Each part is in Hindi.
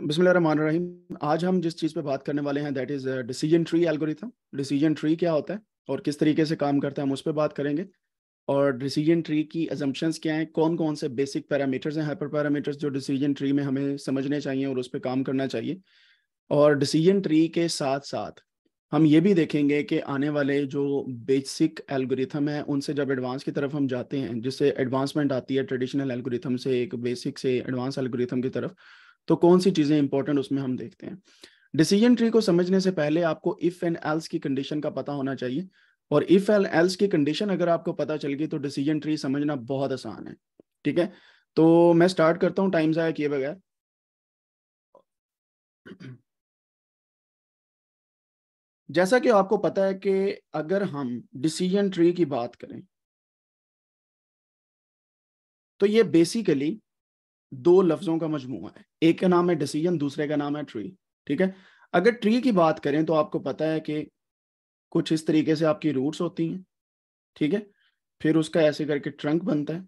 बिस्मिल्लाहिर्रहमानिर्रहीम आज हम जिस चीज़ पे बात करने वाले हैं that is decision tree algorithm decision tree क्या होता है और किस तरीके से काम करता है हम उस पर बात करेंगे और डिसीजन ट्री की एजम्पन्स क्या हैं कौन कौन से बेसिक पैरामीटर्स हैं हाइपर पैरामीटर्स जो डिसीजन ट्री में हमें समझने चाहिए और उस पर काम करना चाहिए और डिसीजन ट्री के साथ साथ हम ये भी देखेंगे कि आने वाले जो बेसिक एल्गोरिथम है उनसे जब एडवांस की तरफ हम जाते हैं जिससे एडवांसमेंट आती है ट्रेडिशनल एल्गोरिथम से एक बेसिक से एडवांस एल्गोरिथम की तरफ तो कौन सी चीजें इंपॉर्टेंट उसमें हम देखते हैं डिसीजन ट्री को समझने से पहले आपको इफ एंड एल्स की कंडीशन का पता होना चाहिए और इफ एंड एल्स की कंडीशन अगर आपको पता चल गई तो डिसीजन ट्री समझना बहुत आसान है ठीक है तो मैं स्टार्ट करता हूँ टाइम जाया किए बगैर जैसा कि आपको पता है कि अगर हम डिसीजन ट्री की बात करें तो ये बेसिकली दो लफ्जों का मजमू है एक का नाम है डिसीजन दूसरे का नाम है ट्री ठीक है अगर ट्री की बात करें तो आपको पता है कि कुछ इस तरीके से आपकी रूट्स होती हैं ठीक है फिर उसका ऐसे करके ट्रंक बनता है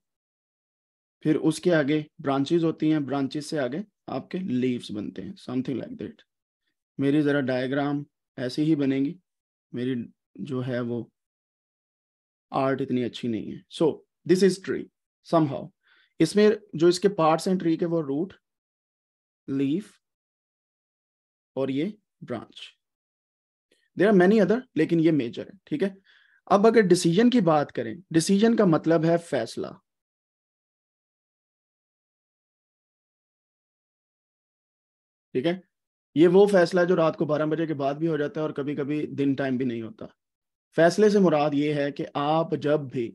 फिर उसके आगे ब्रांचेज होती हैं ब्रांचेस से आगे आपके लीव्स बनते हैं समथिंग लाइक दैट मेरी ज़रा डायग्राम ऐसी ही बनेगी मेरी जो है वो आर्ट इतनी अच्छी नहीं है so this is tree somehow इसमें जो इसके पार्ट्स हैं ट्री के वो रूट लीफ और ये branch there are many other लेकिन ये मेजर है ठीक है अब अगर डिसीजन की बात करें डिसीजन का मतलब है फैसला ठीक है ये वो फैसला है जो रात को बारह बजे के बाद भी हो जाता है और कभी कभी दिन टाइम भी नहीं होता फैसले से मुराद ये है कि आप जब भी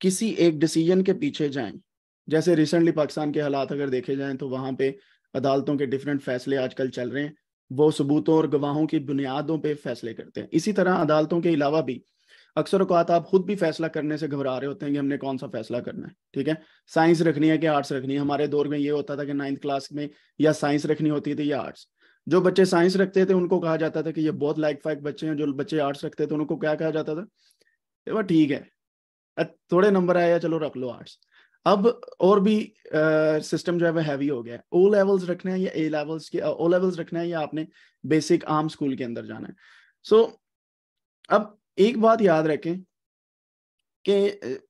किसी एक डिसीजन के पीछे जाएं जैसे रिसेंटली पाकिस्तान के हालात अगर देखे जाएं तो वहां पे अदालतों के डिफरेंट फैसले आजकल चल रहे हैं वो सबूतों और गवाहों की बुनियादों पे फैसले करते हैं इसी तरह अदालतों के अलावा भी अक्सर अकात आप खुद भी फैसला करने से घबरा रहे होते हैं कि हमने कौन सा फैसला करना है ठीक है साइंस रखनी है कि आर्ट्स रखनी है हमारे दौर में ये होता था कि नाइन्थ क्लास में या साइंस रखनी होती थी या आर्ट्स जो बच्चे साइंस रखते थे उनको कहा जाता था कि ये बहुत लाइक फाइक बच्चे हैं जो बच्चे आर्ट्स रखते थे तो उनको क्या कहा जाता था वह ठीक है थोड़े नंबर आया चलो रख लो आर्ट्स अब और भी सिस्टम जो है वह हैवी हो गया है ओ लेवल्स रखने हैं या ए लेवल्स के ओ लेवल्स रखने हैं या आपने बेसिक आम स्कूल के अंदर जाना है सो so, अब एक बात याद रखें कि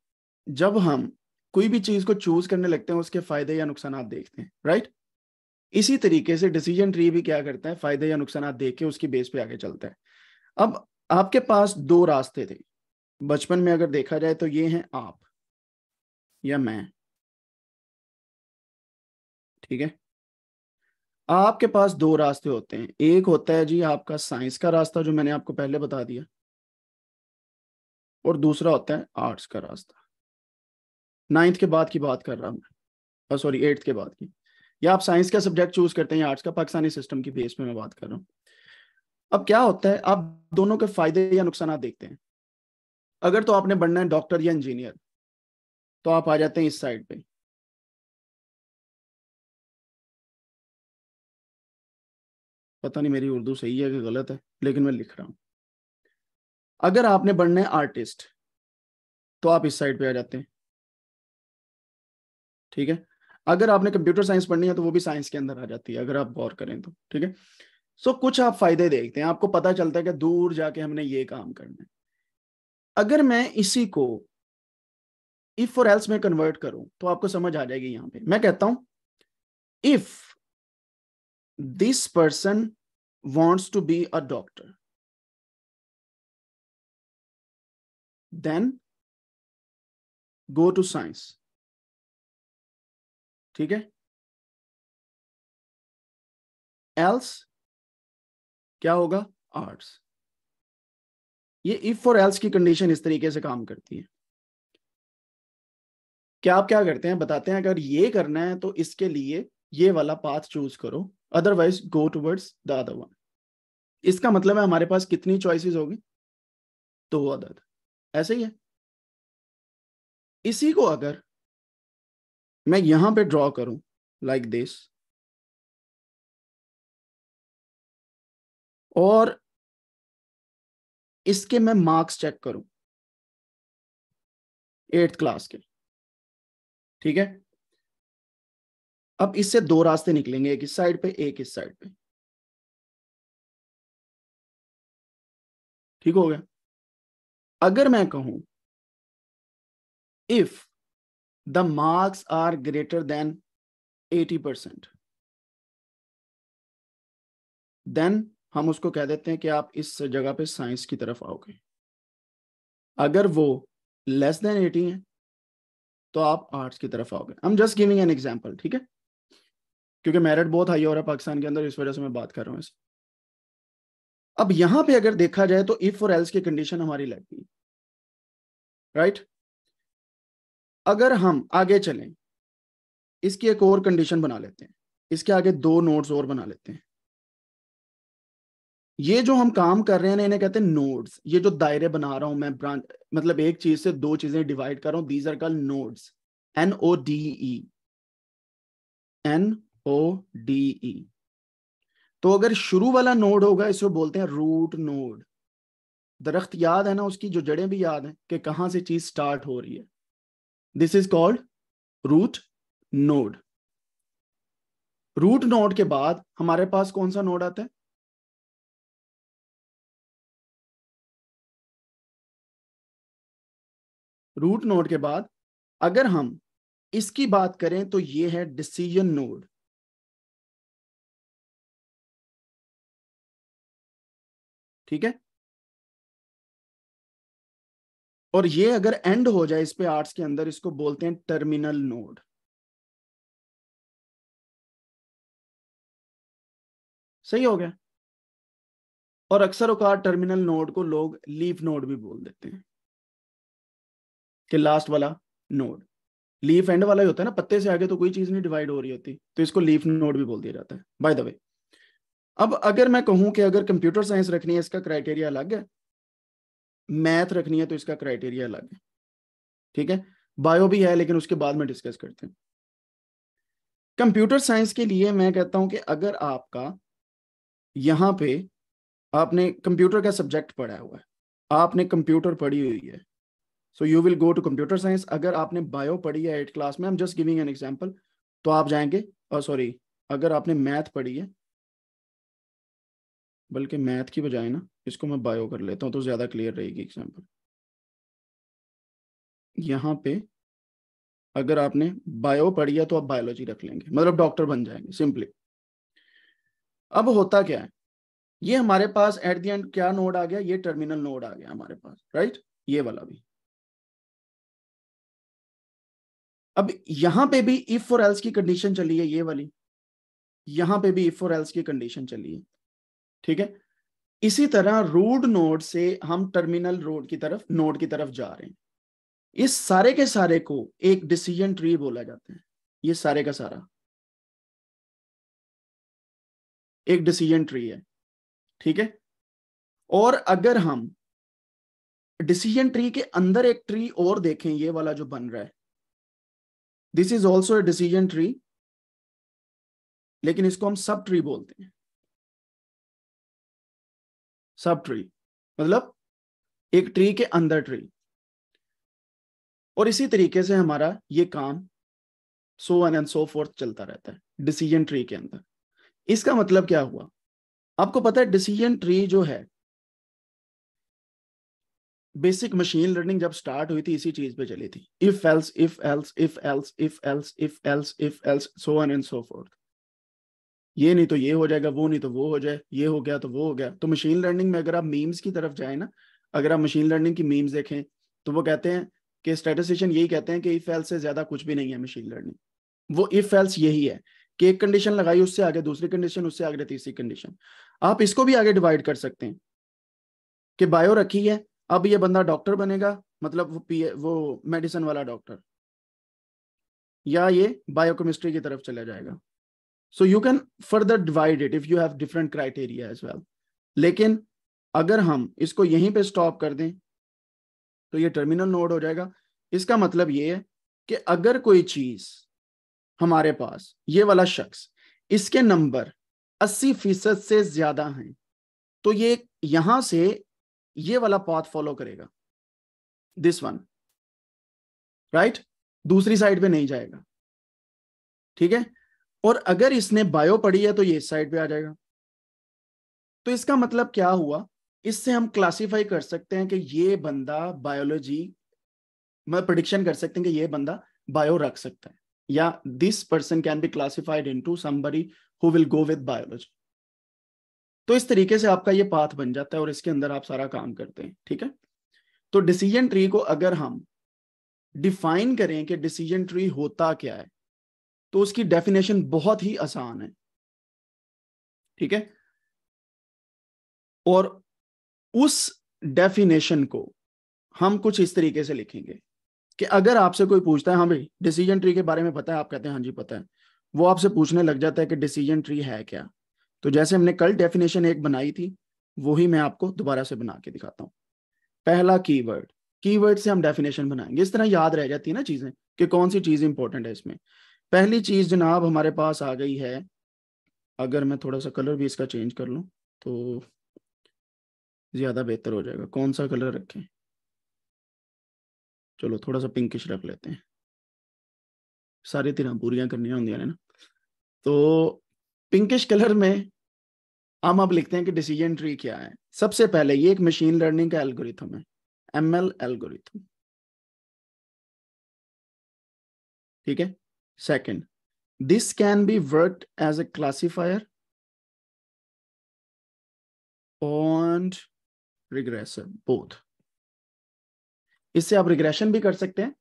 जब हम कोई भी चीज को चूज करने लगते हैं उसके फायदे या नुकसान देखते हैं राइट इसी तरीके से डिसीजन ट्री भी क्या करता है फायदे या नुकसान देख के उसकी बेस पे आगे चलता है अब आपके पास दो रास्ते थे बचपन में अगर देखा जाए तो ये हैं आप या मैं ठीक है आपके पास दो रास्ते होते हैं एक होता है जी आपका साइंस का रास्ता जो मैंने आपको पहले बता दिया और दूसरा होता है आर्ट्स का रास्ता नाइन्थ के बाद की बात कर रहा हूं मैं सॉरी एट्थ के बाद की या आप साइंस का सब्जेक्ट चूज करते हैं आर्ट्स का पाकिस्तानी सिस्टम की बेस पे मैं बात कर रहा हूँ अब क्या होता है आप दोनों के फायदे या नुकसान देखते हैं अगर तो आपने बनना है डॉक्टर या इंजीनियर तो आप आ जाते हैं इस साइड पे पता नहीं मेरी उर्दू सही है कि गलत है लेकिन मैं लिख रहा हूं अगर आपने बनना है आर्टिस्ट तो आप इस साइड पे आ जाते हैं ठीक है अगर आपने कंप्यूटर साइंस पढ़नी है तो वो भी साइंस के अंदर आ जाती है अगर आप गौर करें तो ठीक है सो कुछ आप फायदे देखते हैं आपको पता चलता है कि दूर जाके हमने ये काम करना है अगर मैं इसी को इफ और एल्स में कन्वर्ट करूं तो आपको समझ आ जाएगी यहां पे मैं कहता हूं if this person wants to be a doctor then go to science ठीक है एल्स क्या होगा आर्ट्स ये इफ और एल्स की कंडीशन इस तरीके से काम करती है क्या आप क्या करते हैं बताते हैं अगर ये करना है तो इसके लिए ये वाला पाथ चूज करो otherwise go towards the other one इसका मतलब है हमारे पास कितनी चॉइसेस होगी दो तो अदर ऐसे ही है इसी को अगर मैं यहां पे ड्रॉ करूं लाइक like दिस और इसके मैं मार्क्स चेक करूं एट्थ क्लास के ठीक है अब इससे दो रास्ते निकलेंगे एक इस साइड पे एक इस साइड पे ठीक हो गया अगर मैं कहूं if the marks are greater than 80 percent then हम उसको कह देते हैं कि आप इस जगह पे साइंस की तरफ आओगे अगर वो लेस देन एटी है तो आप आर्ट्स की तरफ आओगे I am just giving an example ठीक है क्योंकि मेरिट बहुत हाई हो रहा है पाकिस्तान के अंदर इस वजह से मैं बात कर रहा हूँ इस अब यहां पे अगर देखा जाए तो इफ और एल्स की कंडीशन हमारी लगती राइट right? अगर हम आगे चलें इसकी एक और कंडीशन बना लेते हैं इसके आगे दो नोट्स और बना लेते हैं ये जो हम काम कर रहे हैं इन्हें कहते हैं नोड्स ये जो दायरे बना रहा हूं मैं ब्रांच मतलब एक चीज से दो चीजें डिवाइड कर रहा हूं these are call nodes N O D E N O D E तो अगर शुरू वाला नोड होगा इसको बोलते हैं रूट नोड दरख्त याद है ना उसकी जो जड़ें भी याद हैं कि कहाँ से चीज स्टार्ट हो रही है this is called root node root node के बाद हमारे पास कौन सा नोड आता है रूट नोड के बाद अगर हम इसकी बात करें तो ये है डिसीजन नोड ठीक है और ये अगर एंड हो जाए इस पे आर्ट्स के अंदर इसको बोलते हैं टर्मिनल नोड सही हो गया और अक्सर उकार टर्मिनल नोड को लोग लीफ नोड भी बोल देते हैं कि लास्ट वाला नोड लीफ एंड वाला ही होता है ना पत्ते से आगे तो कोई चीज नहीं डिवाइड हो रही होती तो इसको लीफ नोड भी बोल दिया जाता है बाय द वे अब अगर मैं कहूं कि अगर कंप्यूटर साइंस रखनी है इसका क्राइटेरिया अलग है मैथ रखनी है तो इसका क्राइटेरिया अलग है ठीक है बायो भी है लेकिन उसके बाद में डिस्कस करते हैं कंप्यूटर साइंस के लिए मैं कहता हूं कि अगर आपका यहाँ पे आपने कंप्यूटर का सब्जेक्ट पढ़ा हुआ है आपने कंप्यूटर पढ़ी हुई है so you will go to computer science अगर आपने बायो पढ़ी है एट क्लास में हम am just giving an example तो आप जाएंगे और सॉरी अगर आपने मैथ पढ़ी है बल्कि मैथ की बजाय ना इसको मैं बायो कर लेता हूँ तो ज़्यादा क्लियर रहेगी एग्जाम्पल यहाँ पे अगर आपने बायो पढ़ी है तो आप बायोलॉजी रख लेंगे मतलब डॉक्टर बन जाएंगे सिंपली अब होता क्या है ये हमारे पास एट द एंड क्या नोड आ गया ये टर्मिनल नोड आ गया हमारे पास राइट ये वाला भी अब यहां पे भी इफ और एल्स की कंडीशन चली है ये वाली यहां पे भी इफ और एल्स की कंडीशन चली है ठीक है इसी तरह रूड नोड से हम टर्मिनल रोड की तरफ नोड की तरफ जा रहे हैं इस सारे के सारे को एक डिसीजन ट्री बोला जाता है ये सारे का सारा एक डिसीजन ट्री है ठीक है और अगर हम डिसीजन ट्री के अंदर एक ट्री और देखें ये वाला जो बन रहा है this is also a decision tree लेकिन इसको हम सब ट्री बोलते हैं सब ट्री मतलब एक ट्री के अंदर ट्री और इसी तरीके से हमारा ये काम so on and so forth चलता रहता है डिसीजन ट्री के अंदर इसका मतलब क्या हुआ आपको पता है डिसीजन ट्री जो है बेसिक मशीन लर्निंग जब स्टार्ट हुई थी इसी चीज पे चली थी if else if else if else if else if else if else so on and so forth ये नहीं तो ये हो जाएगा वो नहीं तो वो हो जाए ये हो गया तो वो हो गया तो मशीन लर्निंग में अगर आप मीम्स की तरफ जाए ना अगर आप मशीन लर्निंग की मीम्स देखें तो वो कहते हैं कि स्टेटिस्टिशियन यही कहते हैं कि इफ एल्स से ज्यादा कुछ भी नहीं है मशीन लर्निंग वो इफ एल्स यही है कि एक कंडीशन लगाई उससे आगे दूसरी कंडीशन उससे आगे तीसरी कंडीशन आप इसको भी आगे डिवाइड कर सकते हैं कि बायो रखी है अब ये बंदा डॉक्टर बनेगा मतलब वो पी वो मेडिसिन वाला डॉक्टर या ये बायोकेमिस्ट्री की तरफ चला जाएगा so you can further divide it if you have different criteria as well लेकिन अगर हम इसको यहीं पे स्टॉप कर दें तो ये टर्मिनल नोड हो जाएगा इसका मतलब ये है कि अगर कोई चीज हमारे पास ये वाला शख्स इसके नंबर अस्सी फीसद से ज्यादा हैं तो ये यहां से ये वाला पाथ फॉलो करेगा दिस वन राइट दूसरी साइड पे नहीं जाएगा ठीक है और अगर इसने बायो पढ़ी है तो ये इस साइड पे आ जाएगा तो इसका मतलब क्या हुआ इससे हम क्लासिफाई कर सकते हैं कि ये बंदा बायोलॉजी मैं प्रडिक्शन कर सकते हैं कि ये बंदा बायो रख सकता है या this person can be classified to someone who will go with biology तो इस तरीके से आपका ये पाथ बन जाता है और इसके अंदर आप सारा काम करते हैं ठीक है तो डिसीजन ट्री को अगर हम डिफाइन करें कि डिसीजन ट्री होता क्या है तो उसकी डेफिनेशन बहुत ही आसान है ठीक है और उस डेफिनेशन को हम कुछ इस तरीके से लिखेंगे कि अगर आपसे कोई पूछता है हाँ भाई डिसीजन ट्री के बारे में पता है आप कहते हैं हाँ जी पता है वो आपसे पूछने लग जाता है कि डिसीजन ट्री है क्या तो जैसे हमने कल डेफिनेशन एक बनाई थी वही मैं आपको दोबारा से बना के दिखाता हूँ पहला कीवर्ड कीवर्ड से हम डेफिनेशन बनाएंगे इस तरह याद रह जाती है ना चीजें कि कौन सी चीज इंपॉर्टेंट है इसमें पहली चीज जनाब हमारे पास आ गई है अगर मैं थोड़ा सा कलर भी इसका चेंज कर लूँ तो ज्यादा बेहतर हो जाएगा कौन सा कलर रखें चलो थोड़ा सा पिंकिश रख लेते हैं सारी तरह पूरियां करनी होंगे ना तो पिंकिश कलर में हम अब लिखते हैं कि डिसीजन ट्री क्या है सबसे पहले ये एक मशीन लर्निंग का एल्गोरिथम है एम एल एल्गोरिथम ठीक है second this can be work as a classifier on regressor both इससे आप रिग्रेशन भी कर सकते हैं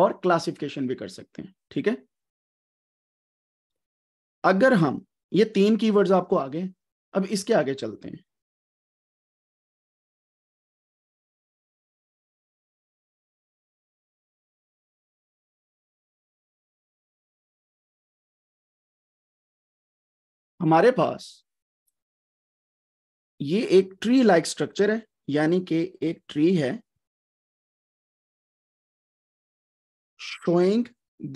और क्लासिफिकेशन भी कर सकते हैं ठीक है अगर हम ये तीन कीवर्ड्स आपको आगे अब इसके आगे चलते हैं हमारे पास ये एक ट्री लाइक स्ट्रक्चर है यानी कि एक ट्री है शोइंग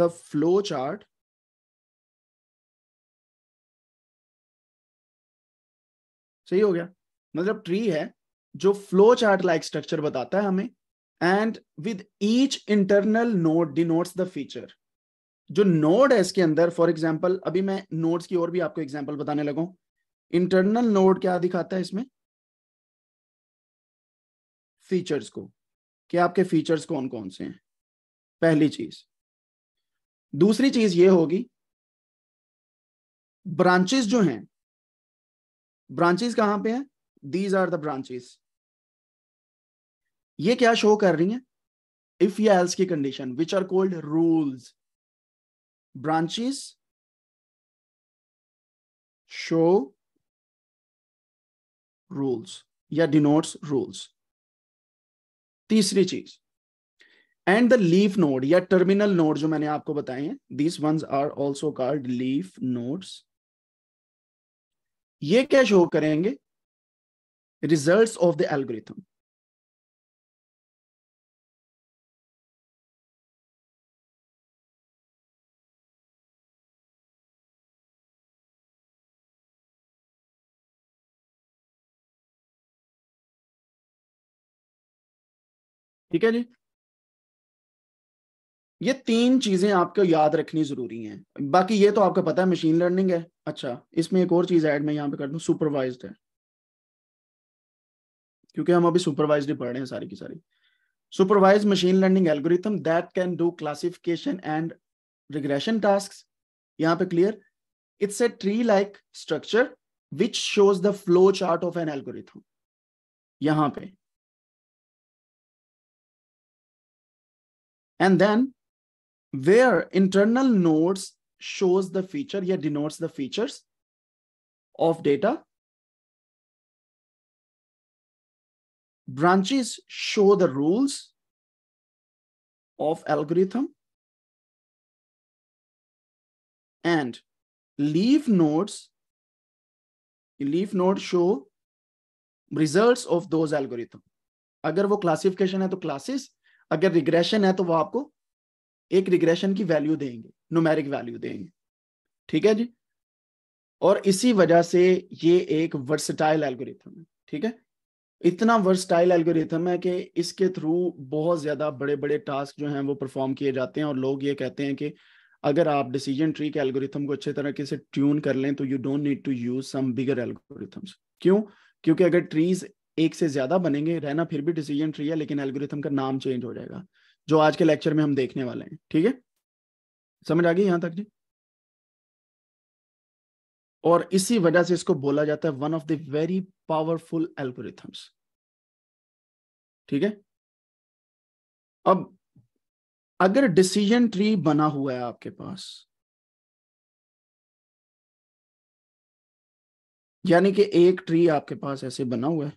द फ्लो चार्ट सही हो गया मतलब ट्री है जो फ्लो चार्ट लाइक स्ट्रक्चर बताता है हमें and with each internal node denotes the feature जो नोड है इसके अंदर फॉर एग्जाम्पल अभी मैं नोड्स की और भी आपको एग्जाम्पल बताने लगा इंटरनल नोड क्या दिखाता है इसमें फीचर्स को कि आपके फीचर्स कौन कौन से हैं पहली चीज दूसरी चीज ये होगी ब्रांचेस जो हैं ब्रांचेस कहां पे हैं दीज आर द ब्रांचेस ये क्या शो कर रही है इफ या एल्स की condition which are called rules branches show rules या डिनोट्स रूल्स तीसरी चीज एंड द लीफ नोड या टर्मिनल नोड जो मैंने आपको बताए हैं these ones are also called leaf nodes ये क्या शो करेंगे रिजल्ट्स ऑफ द एल्गोरिथम ठीक है जी ये तीन चीजें आपको याद रखनी जरूरी हैं बाकी ये तो आपको पता है मशीन लर्निंग है अच्छा इसमें एक और चीज ऐड मैं यहाँ पे कर दू सुपरवाइज है क्योंकि हम अभी सुपरवाइज ही पढ़ रहे हैं सारी की सारी supervised machine learning algorithm that can do classification and regression task यहाँ पे clear it's a tree like structure which shows the flow chart of an algorithm यहां पे and then where internal nodes shows the feature yet denotes the features of data branches show the rules of algorithm and leaf nodes leaf node show results of those algorithm अगर वो क्लासिफिकेशन है तो क्लासेस अगर रिग्रेशन है तो वो आपको एक रिग्रेशन की वैल्यू देंगे नोमेरिक वैल्यू देंगे ठीक है जी और इसी वजह से ये एक वर्सटाइल एल्गोरिथम है ठीक है इतना वर्सटाइल एल्गोरिथम है कि इसके थ्रू बहुत ज़्यादा बड़े बड़े टास्क जो हैं वो परफॉर्म किए जाते हैं और लोग ये कहते हैं कि अगर आप डिसीजन ट्री के एल्गोरिथम को अच्छे तरीके से ट्यून कर लें तो you don't need to use some bigger algorithms क्यों क्योंकि अगर ट्रीज एक से ज्यादा बनेंगे रहना फिर भी डिसीजन ट्री है लेकिन एल्गोरिथम का नाम चेंज हो जाएगा जो आज के लेक्चर में हम देखने वाले हैं ठीक है समझ आ गई यहां तक जी और इसी वजह से इसको बोला जाता है one of the very powerful algorithms ठीक है अब अगर डिसीजन ट्री बना हुआ है आपके पास यानी कि एक ट्री आपके पास ऐसे बना हुआ है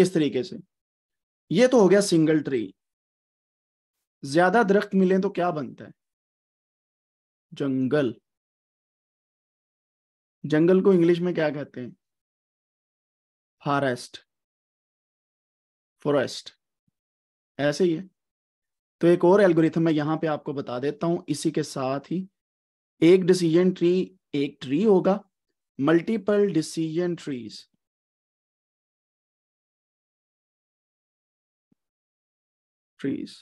इस तरीके से ये तो हो गया सिंगल ट्री ज्यादा दरख्त मिले तो क्या बनता है जंगल जंगल को इंग्लिश में क्या कहते हैं फॉरेस्ट फॉरेस्ट ऐसे ही है तो एक और एल्गोरिथम मैं यहां पे आपको बता देता हूं इसी के साथ ही एक डिसीजन ट्री एक ट्री होगा multiple decision trees trees.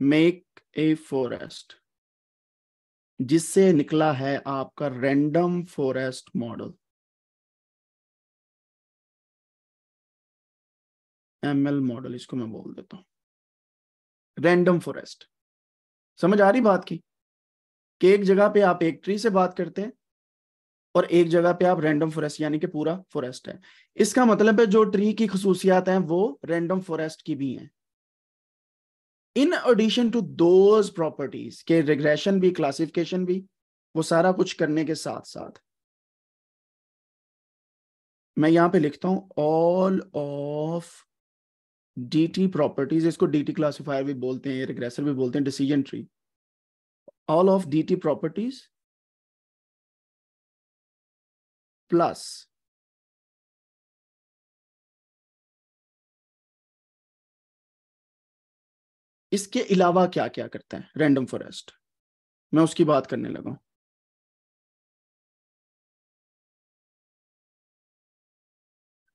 Make a forest जिससे निकला है आपका random forest model ML model इसको मैं बोल देता हूं रैंडम फॉरेस्ट समझ आ रही बात की कि एक जगह पे आप एक ट्री से बात करते हैं और एक जगह पे आप रैंडम फॉरेस्ट यानी कि पूरा फॉरेस्ट है इसका मतलब है जो ट्री की खसूसियात हैं वो रैंडम फॉरेस्ट की भी हैं in addition to those properties के रिग्रेशन भी क्लासिफिकेशन भी वो सारा कुछ करने के साथ साथ मैं यहां पे लिखता हूं ऑल ऑफ डीटी प्रॉपर्टीज इसको डीटी क्लासिफायर भी बोलते हैं रिग्रेसर भी बोलते हैं decision tree all of DT properties plus इसके अलावा क्या क्या करते हैं रैंडम फॉरेस्ट मैं उसकी बात करने लगा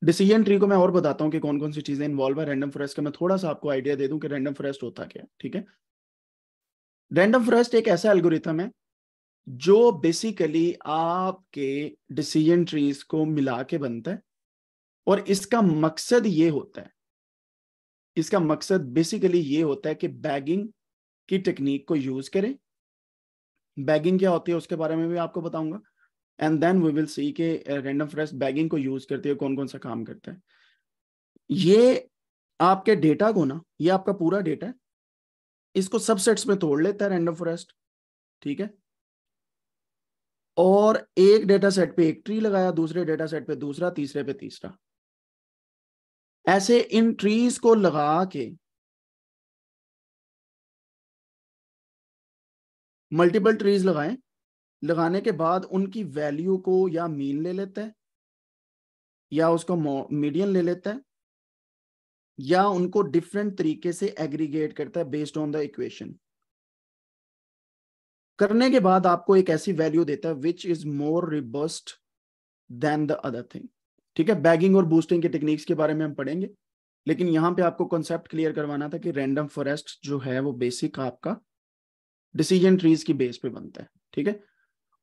डिसीजन ट्री को मैं और बताता हूं कि कौन कौन सी चीजें इन्वॉल्व है रैंडम फॉरेस्ट का मैं थोड़ा सा आपको आइडिया दे दूं कि रैंडम फॉरेस्ट होता क्या ठीक है रैंडम फॉरेस्ट एक ऐसा एल्गोरिथम है जो बेसिकली आपके डिसीजन ट्रीज को मिला के बनता है और इसका मकसद ये होता है इसका मकसद बेसिकली ये होता है कि बैगिंग की टेक्निक को यूज करें बैगिंग क्या होती है उसके बारे में भी आपको बताऊंगा and then we will see के रैंडम फ्रेश बैगिंग को यूज करते हुए कौन कौन सा काम करता है ये आपके डेटा को ना ये आपका पूरा डेटा है इसको सबसेट्स में तोड़ लेता है रैंडम फॉरेस्ट ठीक है और एक डेटा सेट पे एक ट्री लगाया दूसरे डेटा सेट पे दूसरा तीसरे पे तीसरा ऐसे इन ट्रीज को लगा के मल्टीपल ट्रीज लगाए लगाने के बाद उनकी वैल्यू को या मीन ले लेता है या उसको मीडियन ले लेता है या उनको डिफरेंट तरीके से एग्रीगेट करता है बेस्ड ऑन द इक्वेशन करने के बाद आपको एक ऐसी वैल्यू देता है which is more robust than the other thing ठीक है बैगिंग और बूस्टिंग के टेक्निक्स के बारे में हम पढ़ेंगे लेकिन यहाँ पे आपको कॉन्सेप्ट क्लियर करवाना था कि रैंडम फॉरेस्ट जो है वो बेसिक आपका डिसीजन ट्रीज की बेस पे बनता है ठीक है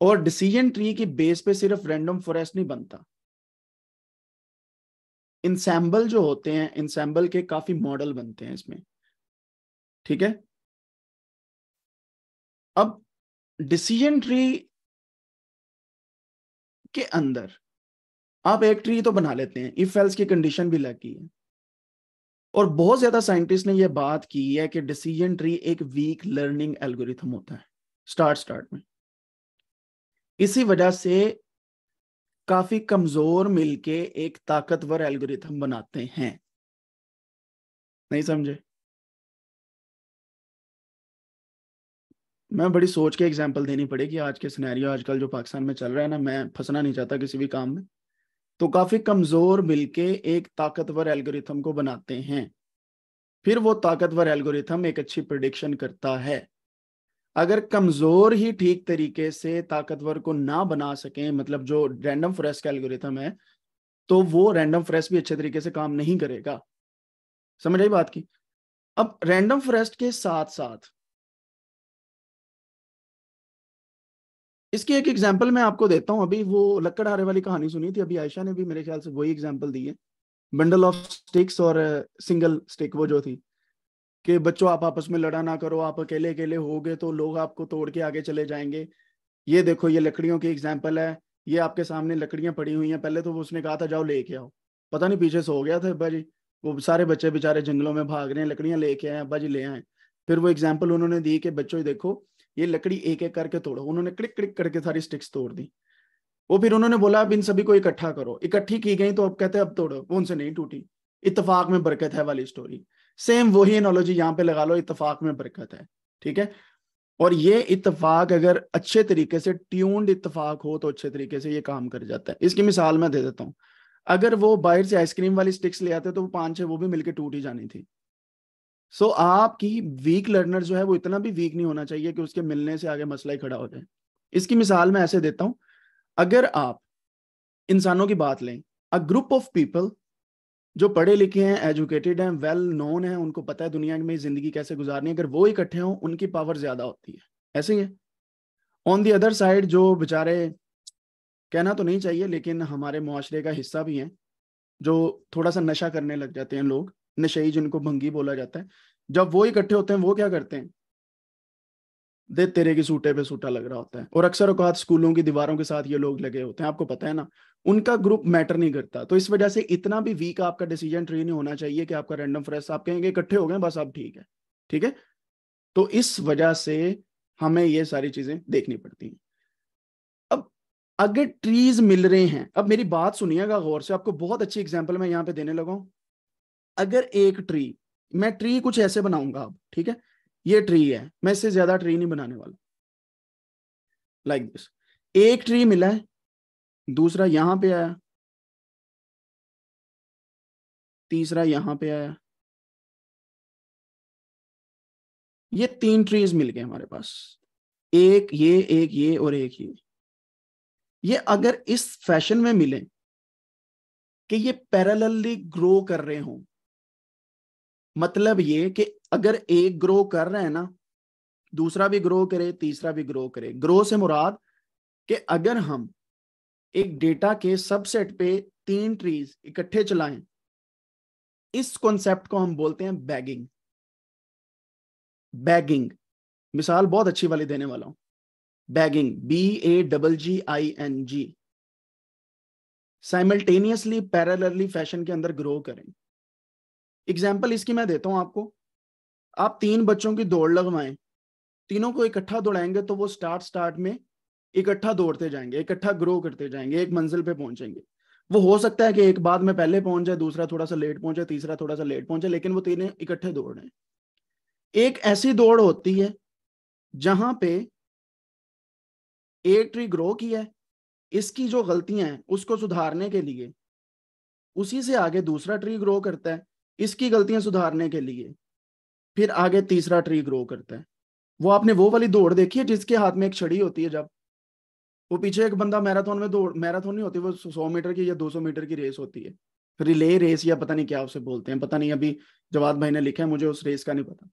और डिसीजन ट्री की बेस पे सिर्फ रैंडम फॉरेस्ट नहीं बनता इंसैम्बल जो होते हैं इंसैम्बल के काफी मॉडल बनते हैं इसमें ठीक है अब डिसीजन ट्री के अंदर आप एक ट्री तो बना लेते हैं इफ एल्स की कंडीशन भी लगी है और बहुत ज्यादा साइंटिस्ट ने यह बात की है कि डिसीजन ट्री एक वीक लर्निंग एल्गोरिथम होता है स्टार्ट स्टार्ट में इसी वजह से काफी कमजोर मिलके एक ताकतवर एल्गोरिथम बनाते हैं नहीं समझे मैं बड़ी सोच के एग्जाम्पल देनी पड़ेगी आज के सिनेरियो आजकल जो पाकिस्तान में चल रहा है ना मैं फंसना नहीं चाहता किसी भी काम में तो काफी कमजोर मिलके एक ताकतवर एल्गोरिथम को बनाते हैं फिर वो ताकतवर एल्गोरिथम एक अच्छी प्रडिक्शन करता है अगर कमजोर ही ठीक तरीके से ताकतवर को ना बना सके मतलब जो रैंडम फ्रेस का एल्गोरिथम है तो वो रैंडम फ्रेस भी अच्छे तरीके से काम नहीं करेगा समझ आई बात की अब रैंडम फ्रेस्ट के साथ साथ इसकी एक एग्जाम्पल मैं आपको देता हूँ अभी वो लक्कड़हारे वाली कहानी सुनी थी अभी आयशा ने भी मेरे ख्याल से वही एग्जाम्पल दी है बंडल ऑफ स्टिक्स और सिंगल uh, स्टिक वो जो थी कि बच्चों आप आपस में लड़ा ना करो आप अकेले अकेले हो गए तो लोग आपको तोड़ के आगे चले जाएंगे ये देखो ये लकड़ियों की एग्जाम्पल है ये आपके सामने लकड़ियां पड़ी हुई हैं पहले तो वो उसने कहा था जाओ लेके आओ पता नहीं पीछे सो गया था भाजी वो सारे बच्चे बेचारे जंगलों में भाग रहे हैं लकड़ियां लेके आए अब्बा जी ले आए फिर वो एग्जाम्पल उन्होंने दी कि बच्चों देखो ये लकड़ी एक एक करके तोड़ो उन्होंने क्लिक क्लिक करके सारी स्टिक्स तोड़ दी वो फिर उन्होंने बोला अब इन सभी को इकट्ठा करो इकट्ठी की गई तो अब कहते हैं अब तोड़ो कौन से नहीं टूटी इतफाक में बरकत है वाली स्टोरी सेम वही एनोलॉजी यहाँ पे लगा लो इतफाक में बरकत है ठीक है और ये इतफाक अगर अच्छे तरीके से ट्यून्ड इतफाक हो तो अच्छे तरीके से ये काम कर जाता है इसकी मिसाल मैं दे देता हूँ अगर वो बाहर से आइसक्रीम वाली स्टिक्स ले आते तो वो पांच छह वो भी मिलकर टूट ही जानी थी सो so, आपकी वीक लर्नर जो है वो इतना भी वीक नहीं होना चाहिए कि उसके मिलने से आगे मसला ही खड़ा हो जाए इसकी मिसाल मैं ऐसे देता हूं अगर आप इंसानों की बात लें अ ग्रुप ऑफ पीपल जो पढ़े लिखे हैं एजुकेटेड हैं वेल नोन हैं उनको पता है दुनिया में जिंदगी कैसे गुजारनी है अगर वो इकट्ठे हों उनकी पावर ज्यादा होती है ऐसे ही है ऑन दी अदर साइड जो बेचारे कहना तो नहीं चाहिए लेकिन हमारे माशरे का हिस्सा भी हैं जो थोड़ा सा नशा करने लग जाते हैं लोग नशई जिनको भंगी बोला जाता है जब वो इकट्ठे होते हैं वो क्या करते हैं दे तेरे के सूटे पे सूटा लग रहा होता है और अक्सर अकात स्कूलों की दीवारों के साथ ये लोग लगे होते हैं आपको पता है ना उनका ग्रुप मैटर नहीं करता तो इस वजह से इतना भी वीक आपका डिसीजन ट्री नहीं होना चाहिए कि आपका रैंडम फ्रेश आप कहेंगे इकट्ठे हो गए बस आप ठीक है ठीक है तो इस वजह से हमें ये सारी चीजें देखनी पड़ती हैं अब अगर ट्रीज मिल रहे हैं अब मेरी बात सुनिएगा गौर से आपको बहुत अच्छी एग्जाम्पल मैं यहाँ पे देने लगा अगर एक ट्री मैं ट्री कुछ ऐसे बनाऊंगा अब ठीक है ये ट्री है मैं इससे ज्यादा ट्री नहीं बनाने वाला लाइक like दिस एक ट्री मिला है दूसरा यहां पे आया तीसरा यहां पे आया ये तीन ट्रीज मिल गए हमारे पास एक ये एक ये और एक ये ये अगर इस फैशन में मिले कि ये पैरेलली ग्रो कर रहे हों मतलब ये कि अगर एक ग्रो कर रहे हैं ना दूसरा भी ग्रो करे तीसरा भी ग्रो करे ग्रो से मुराद कि अगर हम एक डेटा के सबसेट पे तीन ट्रीज इकट्ठे चलाएं इस कॉन्सेप्ट को हम बोलते हैं बैगिंग बैगिंग मिसाल बहुत अच्छी वाली देने वाला हूं bagging B A double G I N G simultaneously parallelly fashion के अंदर ग्रो करें एग्जाम्पल इसकी मैं देता हूँ आपको आप तीन बच्चों की दौड़ लगवाएं तीनों को इकट्ठा दौड़ाएंगे तो वो स्टार्ट स्टार्ट में इकट्ठा दौड़ते जाएंगे इकट्ठा ग्रो करते जाएंगे एक मंजिल पे पहुंचेंगे वो हो सकता है कि एक बाद में पहले पहुंच जाए दूसरा थोड़ा सा लेट पहुंचे तीसरा थोड़ा सा लेट पहुंचे लेकिन वो तीनों इकट्ठे दौड़ रहे हैं एक ऐसी दौड़ होती है जहां पे एक ट्री ग्रो की है इसकी जो गलतियां हैं उसको सुधारने के लिए उसी से आगे दूसरा ट्री ग्रो करता है इसकी गलतियां सुधारने के लिए फिर आगे तीसरा ट्री ग्रो करता है वो आपने वो वाली दौड़ देखी है जिसके हाथ में एक छड़ी होती है जब वो पीछे एक बंदा मैराथन में दौड़ मैराथन नहीं होती वो सौ मीटर की या दो सौ मीटर की रेस होती है रिले रेस या पता नहीं क्या उसे बोलते हैं पता नहीं अभी जवाब भाई ने लिखा है मुझे उस रेस का नहीं पता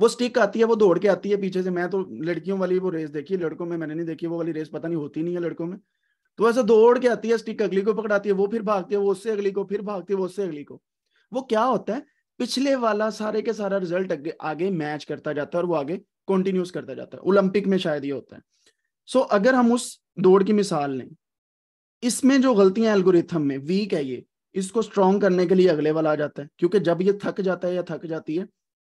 वो स्टिक आती है वो दौड़ के आती है पीछे से मैं तो लड़कियों वाली वो रेस देखी है लड़कों में मैंने नहीं देखी वो वाली रेस पता नहीं होती नहीं है लड़कों में तो ऐसा दौड़ के आती है स्टिक अगली को पकड़ाती है वो फिर भागती है वो उससे अगली को फिर भागती है वो उससे अगली को वो क्या होता है पिछले वाला सारे के सारा रिजल्ट आगे, मैच करता जाता है और वो आगे कंटिन्यूस करता जाता है ओलंपिक में शायद ये होता है सो so, अगर हम उस दौड़ की मिसाल लें इसमें जो गलतियां एल्गोरिथम में वीक है ये इसको स्ट्रॉन्ग करने के लिए अगले वाला आ जाता है क्योंकि जब ये थक जाता है या थक जाती है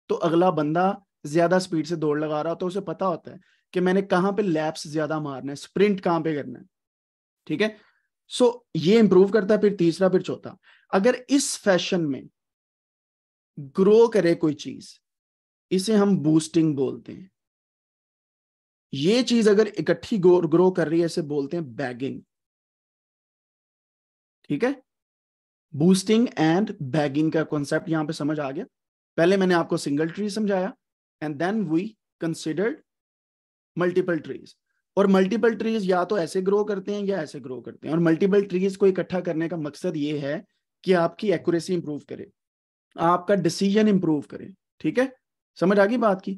तो अगला बंदा ज्यादा स्पीड से दौड़ लगा रहा तो उसे पता होता है कि मैंने कहाँ पे लैप्स ज्यादा मारना है स्प्रिंट कहाँ पे करना है ठीक है सो so, ये इंप्रूव करता है फिर तीसरा फिर चौथा अगर इस फैशन में ग्रो करे कोई चीज इसे हम बूस्टिंग बोलते हैं ये चीज अगर इकट्ठी ग्रो कर रही है इसे बोलते हैं बैगिंग ठीक है बूस्टिंग एंड बैगिंग का कॉन्सेप्ट यहां पे समझ आ गया पहले मैंने आपको सिंगल ट्री समझाया and then we considered multiple trees और मल्टीपल ट्रीज या तो ऐसे ग्रो करते हैं या ऐसे ग्रो करते हैं और मल्टीपल ट्रीज को इकट्ठा करने का मकसद ये है कि आपकी एक्यूरेसी इंप्रूव करे आपका डिसीजन इंप्रूव करे ठीक है समझ आ गई बात की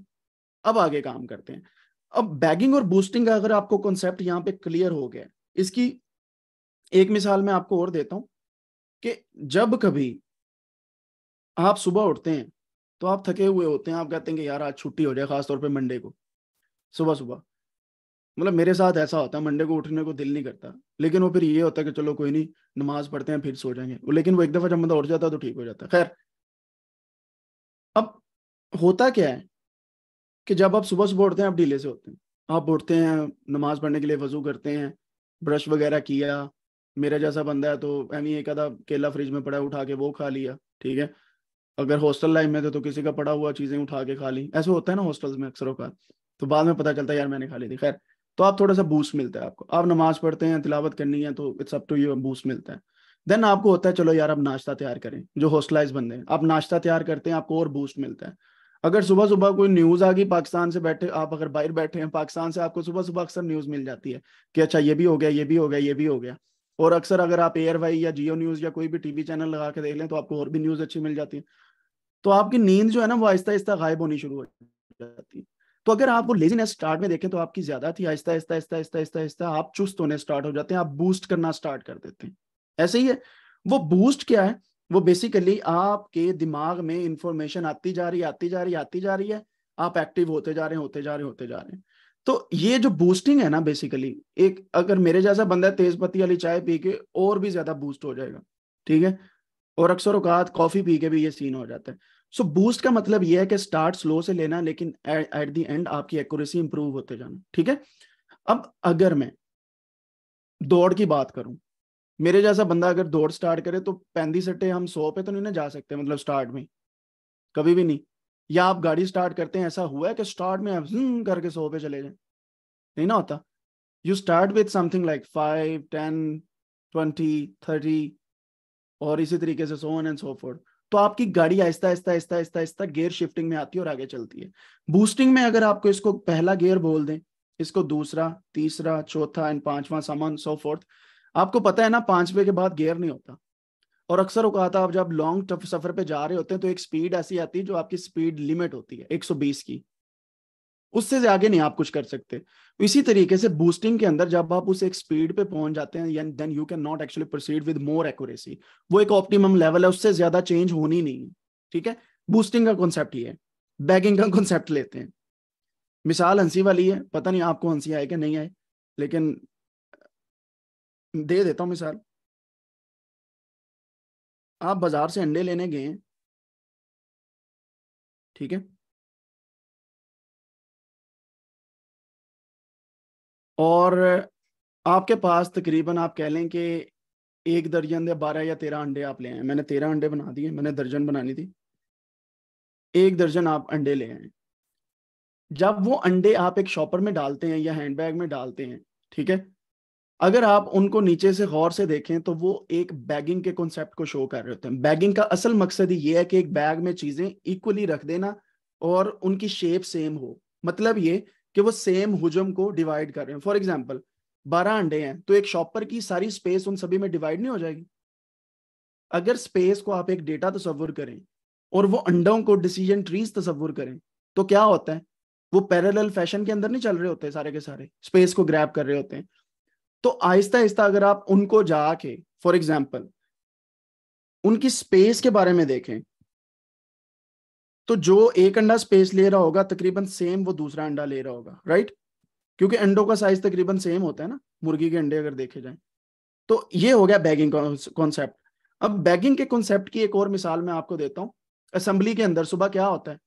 अब आगे काम करते हैं अब बैगिंग और बूस्टिंग का अगर आपको कॉन्सेप्ट यहाँ पे क्लियर हो गया इसकी एक मिसाल मैं आपको और देता हूं कि जब कभी आप सुबह उठते हैं तो आप थके हुए होते हैं आप कहते हैं कि यार आज छुट्टी हो जाए खासतौर पे मंडे को सुबह सुबह मतलब मेरे साथ ऐसा होता है मंडे को उठने को दिल नहीं करता लेकिन वो फिर ये होता है कि चलो कोई नहीं नमाज पढ़ते हैं फिर सो जाएंगे लेकिन वो एक दफा जब बंदा उठ जाता है तो ठीक हो जाता है खैर अब होता क्या है कि जब आप सुबह सुबह उठते हैं आप ढीले से होते हैं आप उठते हैं नमाज पढ़ने के लिए वजू करते हैं ब्रश वगैरह किया मेरा जैसा बंदा है तो एम एक आधा केला फ्रिज में पड़ा उठा के वो खा लिया ठीक है अगर हॉस्टल लाइफ में थे तो किसी का पड़ा हुआ चीजें उठा के खा ली ऐसे होता है ना हॉस्टल्स में अक्सर अवकात तो बाद में पता चलता है यार मैंने खा ली थी खैर तो आप थोड़ा सा बूस्ट मिलता है आपको आप नमाज पढ़ते हैं तिलावत करनी है तो it's up to you boost मिलता है देन आपको होता है चलो यार आप नाश्ता तैयार करें जो हौसलाइज बंदे हैं आप नाश्ता तैयार करते हैं आपको और बूस्ट मिलता है अगर सुबह सुबह कोई न्यूज आ गई पाकिस्तान से बैठे आप अगर बाहर बैठे हैं पाकिस्तान से आपको सुबह सुबह अक्सर न्यूज मिल जाती है कि अच्छा ये भी हो गया ये भी हो गया ये भी हो गया और अक्सर अगर आप एयर वाई या जियो न्यूज या कोई भी टीवी चैनल लगा के देख लें तो आपको और भी न्यूज अच्छी मिल जाती है तो आपकी नींद जो है ना वो आहिस्ता आहिस्ता गायब होनी शुरू हो जाती है तो अगर आप वो लेजीनेस स्टार्ट में देखें तो आपकी ज्यादा थी आहिस्ता आहिस्ता आहिस्ता आहिस्ता आहिस्ता आहिस्ता आप चुस्त होने स्टार्ट हो जाते हैं आप बूस्ट करना स्टार्ट कर देते हैं ऐसे ही है वो बूस्ट क्या है वो बेसिकली आपके दिमाग में इंफॉर्मेशन आती जा रही आती जा रही आती जा रही है आप एक्टिव होते जा रहे हैं होते जा रहे होते जा रहे हैं तो ये जो बूस्टिंग है ना बेसिकली एक अगर मेरे जैसा बंदा तेज पत्ती वाली चाय पी के और भी ज्यादा बूस्ट हो जाएगा ठीक है और अक्सर अवकात कॉफी पी के भी ये सीन हो जाता है सो so, बूस्ट का मतलब यह है कि स्टार्ट स्लो से लेना लेकिन एट द एंड आपकी एक्यूरेसी इंप्रूव होते जाना ठीक है अब अगर मैं दौड़ की बात करूं मेरे जैसा बंदा अगर दौड़ स्टार्ट करे तो पैंतीस सट्टे हम सौ पे तो नहीं ना जा सकते मतलब स्टार्ट में कभी भी नहीं या आप गाड़ी स्टार्ट करते हैं ऐसा हुआ है कि स्टार्ट में आप करके सौ पे चले जाए नहीं ना होता you start with something like five ten twenty thirty और इसी तरीके से सो एंड सो फोर्थ तो आपकी गाड़ी आहिस्ता आहिस्ता आहिस्ता आहिस्ता आहिस्ता गेयर शिफ्टिंग में आती है और आगे चलती है बूस्टिंग में अगर आपको इसको पहला गेयर बोल दें इसको दूसरा तीसरा चौथा एंड पांचवा सामान सो फोर्थ आपको पता है ना पांचवे के बाद गेयर नहीं होता और अक्सर आता आप जब लॉन्ग टफ सफर पे जा रहे होते हैं तो एक स्पीड ऐसी आती है जो आपकी स्पीड लिमिट होती है 120 की उससे आगे नहीं आप कुछ कर सकते इसी तरीके से बूस्टिंग के अंदर जब आप उस एक स्पीड पे पहुंच जाते हैं then you can not actually proceed with more accuracy वो एक ऑप्टिमम लेवल है उससे ज्यादा चेंज होनी नहीं ठीक है बूस्टिंग का कॉन्सेप्ट ये है बैगिंग का कॉन्सेप्ट लेते हैं मिसाल हंसी वाली है पता नहीं आपको हंसी आए कि नहीं आए लेकिन दे देता हूं मिसाल आप बाजार से अंडे लेने गए ठीक है और आपके पास तकरीबन आप कह लें कि एक दर्जन या बारह या तेरह अंडे आप ले आए मैंने तेरह अंडे बना दिए मैंने दर्जन बनानी थी एक दर्जन आप अंडे ले आए जब वो अंडे आप एक शॉपर में डालते हैं या हैंडबैग में डालते हैं ठीक है अगर आप उनको नीचे से गौर से देखें तो वो एक बैगिंग के कॉन्सेप्ट को शो कर रहे होते हैं बैगिंग का असल मकसद ये है कि एक बैग में चीजें इक्वली रख देना और उनकी शेप सेम हो मतलब ये कि वो सेम हुजम को डिवाइड कर रहे हैं फॉर एग्जाम्पल बारह अंडे हैं तो एक शॉपर की सारी स्पेस उन सभी में डिवाइड नहीं हो जाएगी अगर स्पेस को आप एक डेटा तस्वुर करें और वो अंडों को डिसीजन ट्रीज तस्वुर करें तो क्या होता है वो पैरेलल फैशन के अंदर नहीं चल रहे होते सारे के सारे स्पेस को ग्रैप कर रहे होते हैं तो आहिस्ता आहिस्ता अगर आप उनको जाके फॉर एग्जाम्पल उनकी स्पेस के बारे में देखें तो जो एक अंडा स्पेस ले रहा होगा तकरीबन सेम वो दूसरा अंडा ले रहा होगा राइट क्योंकि अंडों का साइज तकरीबन सेम होता है ना मुर्गी के अंडे अगर देखे जाए तो ये हो गया बैगिंग कॉन्सेप्ट अब बैगिंग के कॉन्सेप्ट की एक और मिसाल मैं आपको देता हूँ असेंबली के अंदर सुबह क्या होता है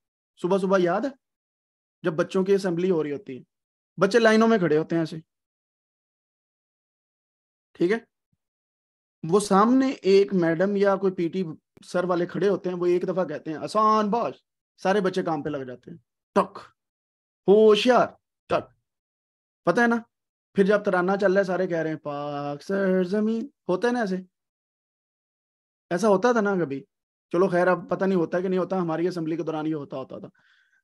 सुबह सुबह याद है जब बच्चों की असेंबली हो रही होती है बच्चे लाइनों में खड़े होते हैं ऐसे ठीक है वो सामने एक मैडम या कोई पीटी सर वाले खड़े होते हैं वो एक दफा कहते हैं आसान बॉश सारे बच्चे काम पे लग जाते हैं टक होशियार टक पता है ना फिर जब तराना चल रहा है सारे कह रहे हैं पाक सर जमीन होते है ना ऐसे ऐसा होता था ना कभी चलो खैर अब पता नहीं होता कि नहीं होता हमारी असेंबली के दौरान ये होता होता था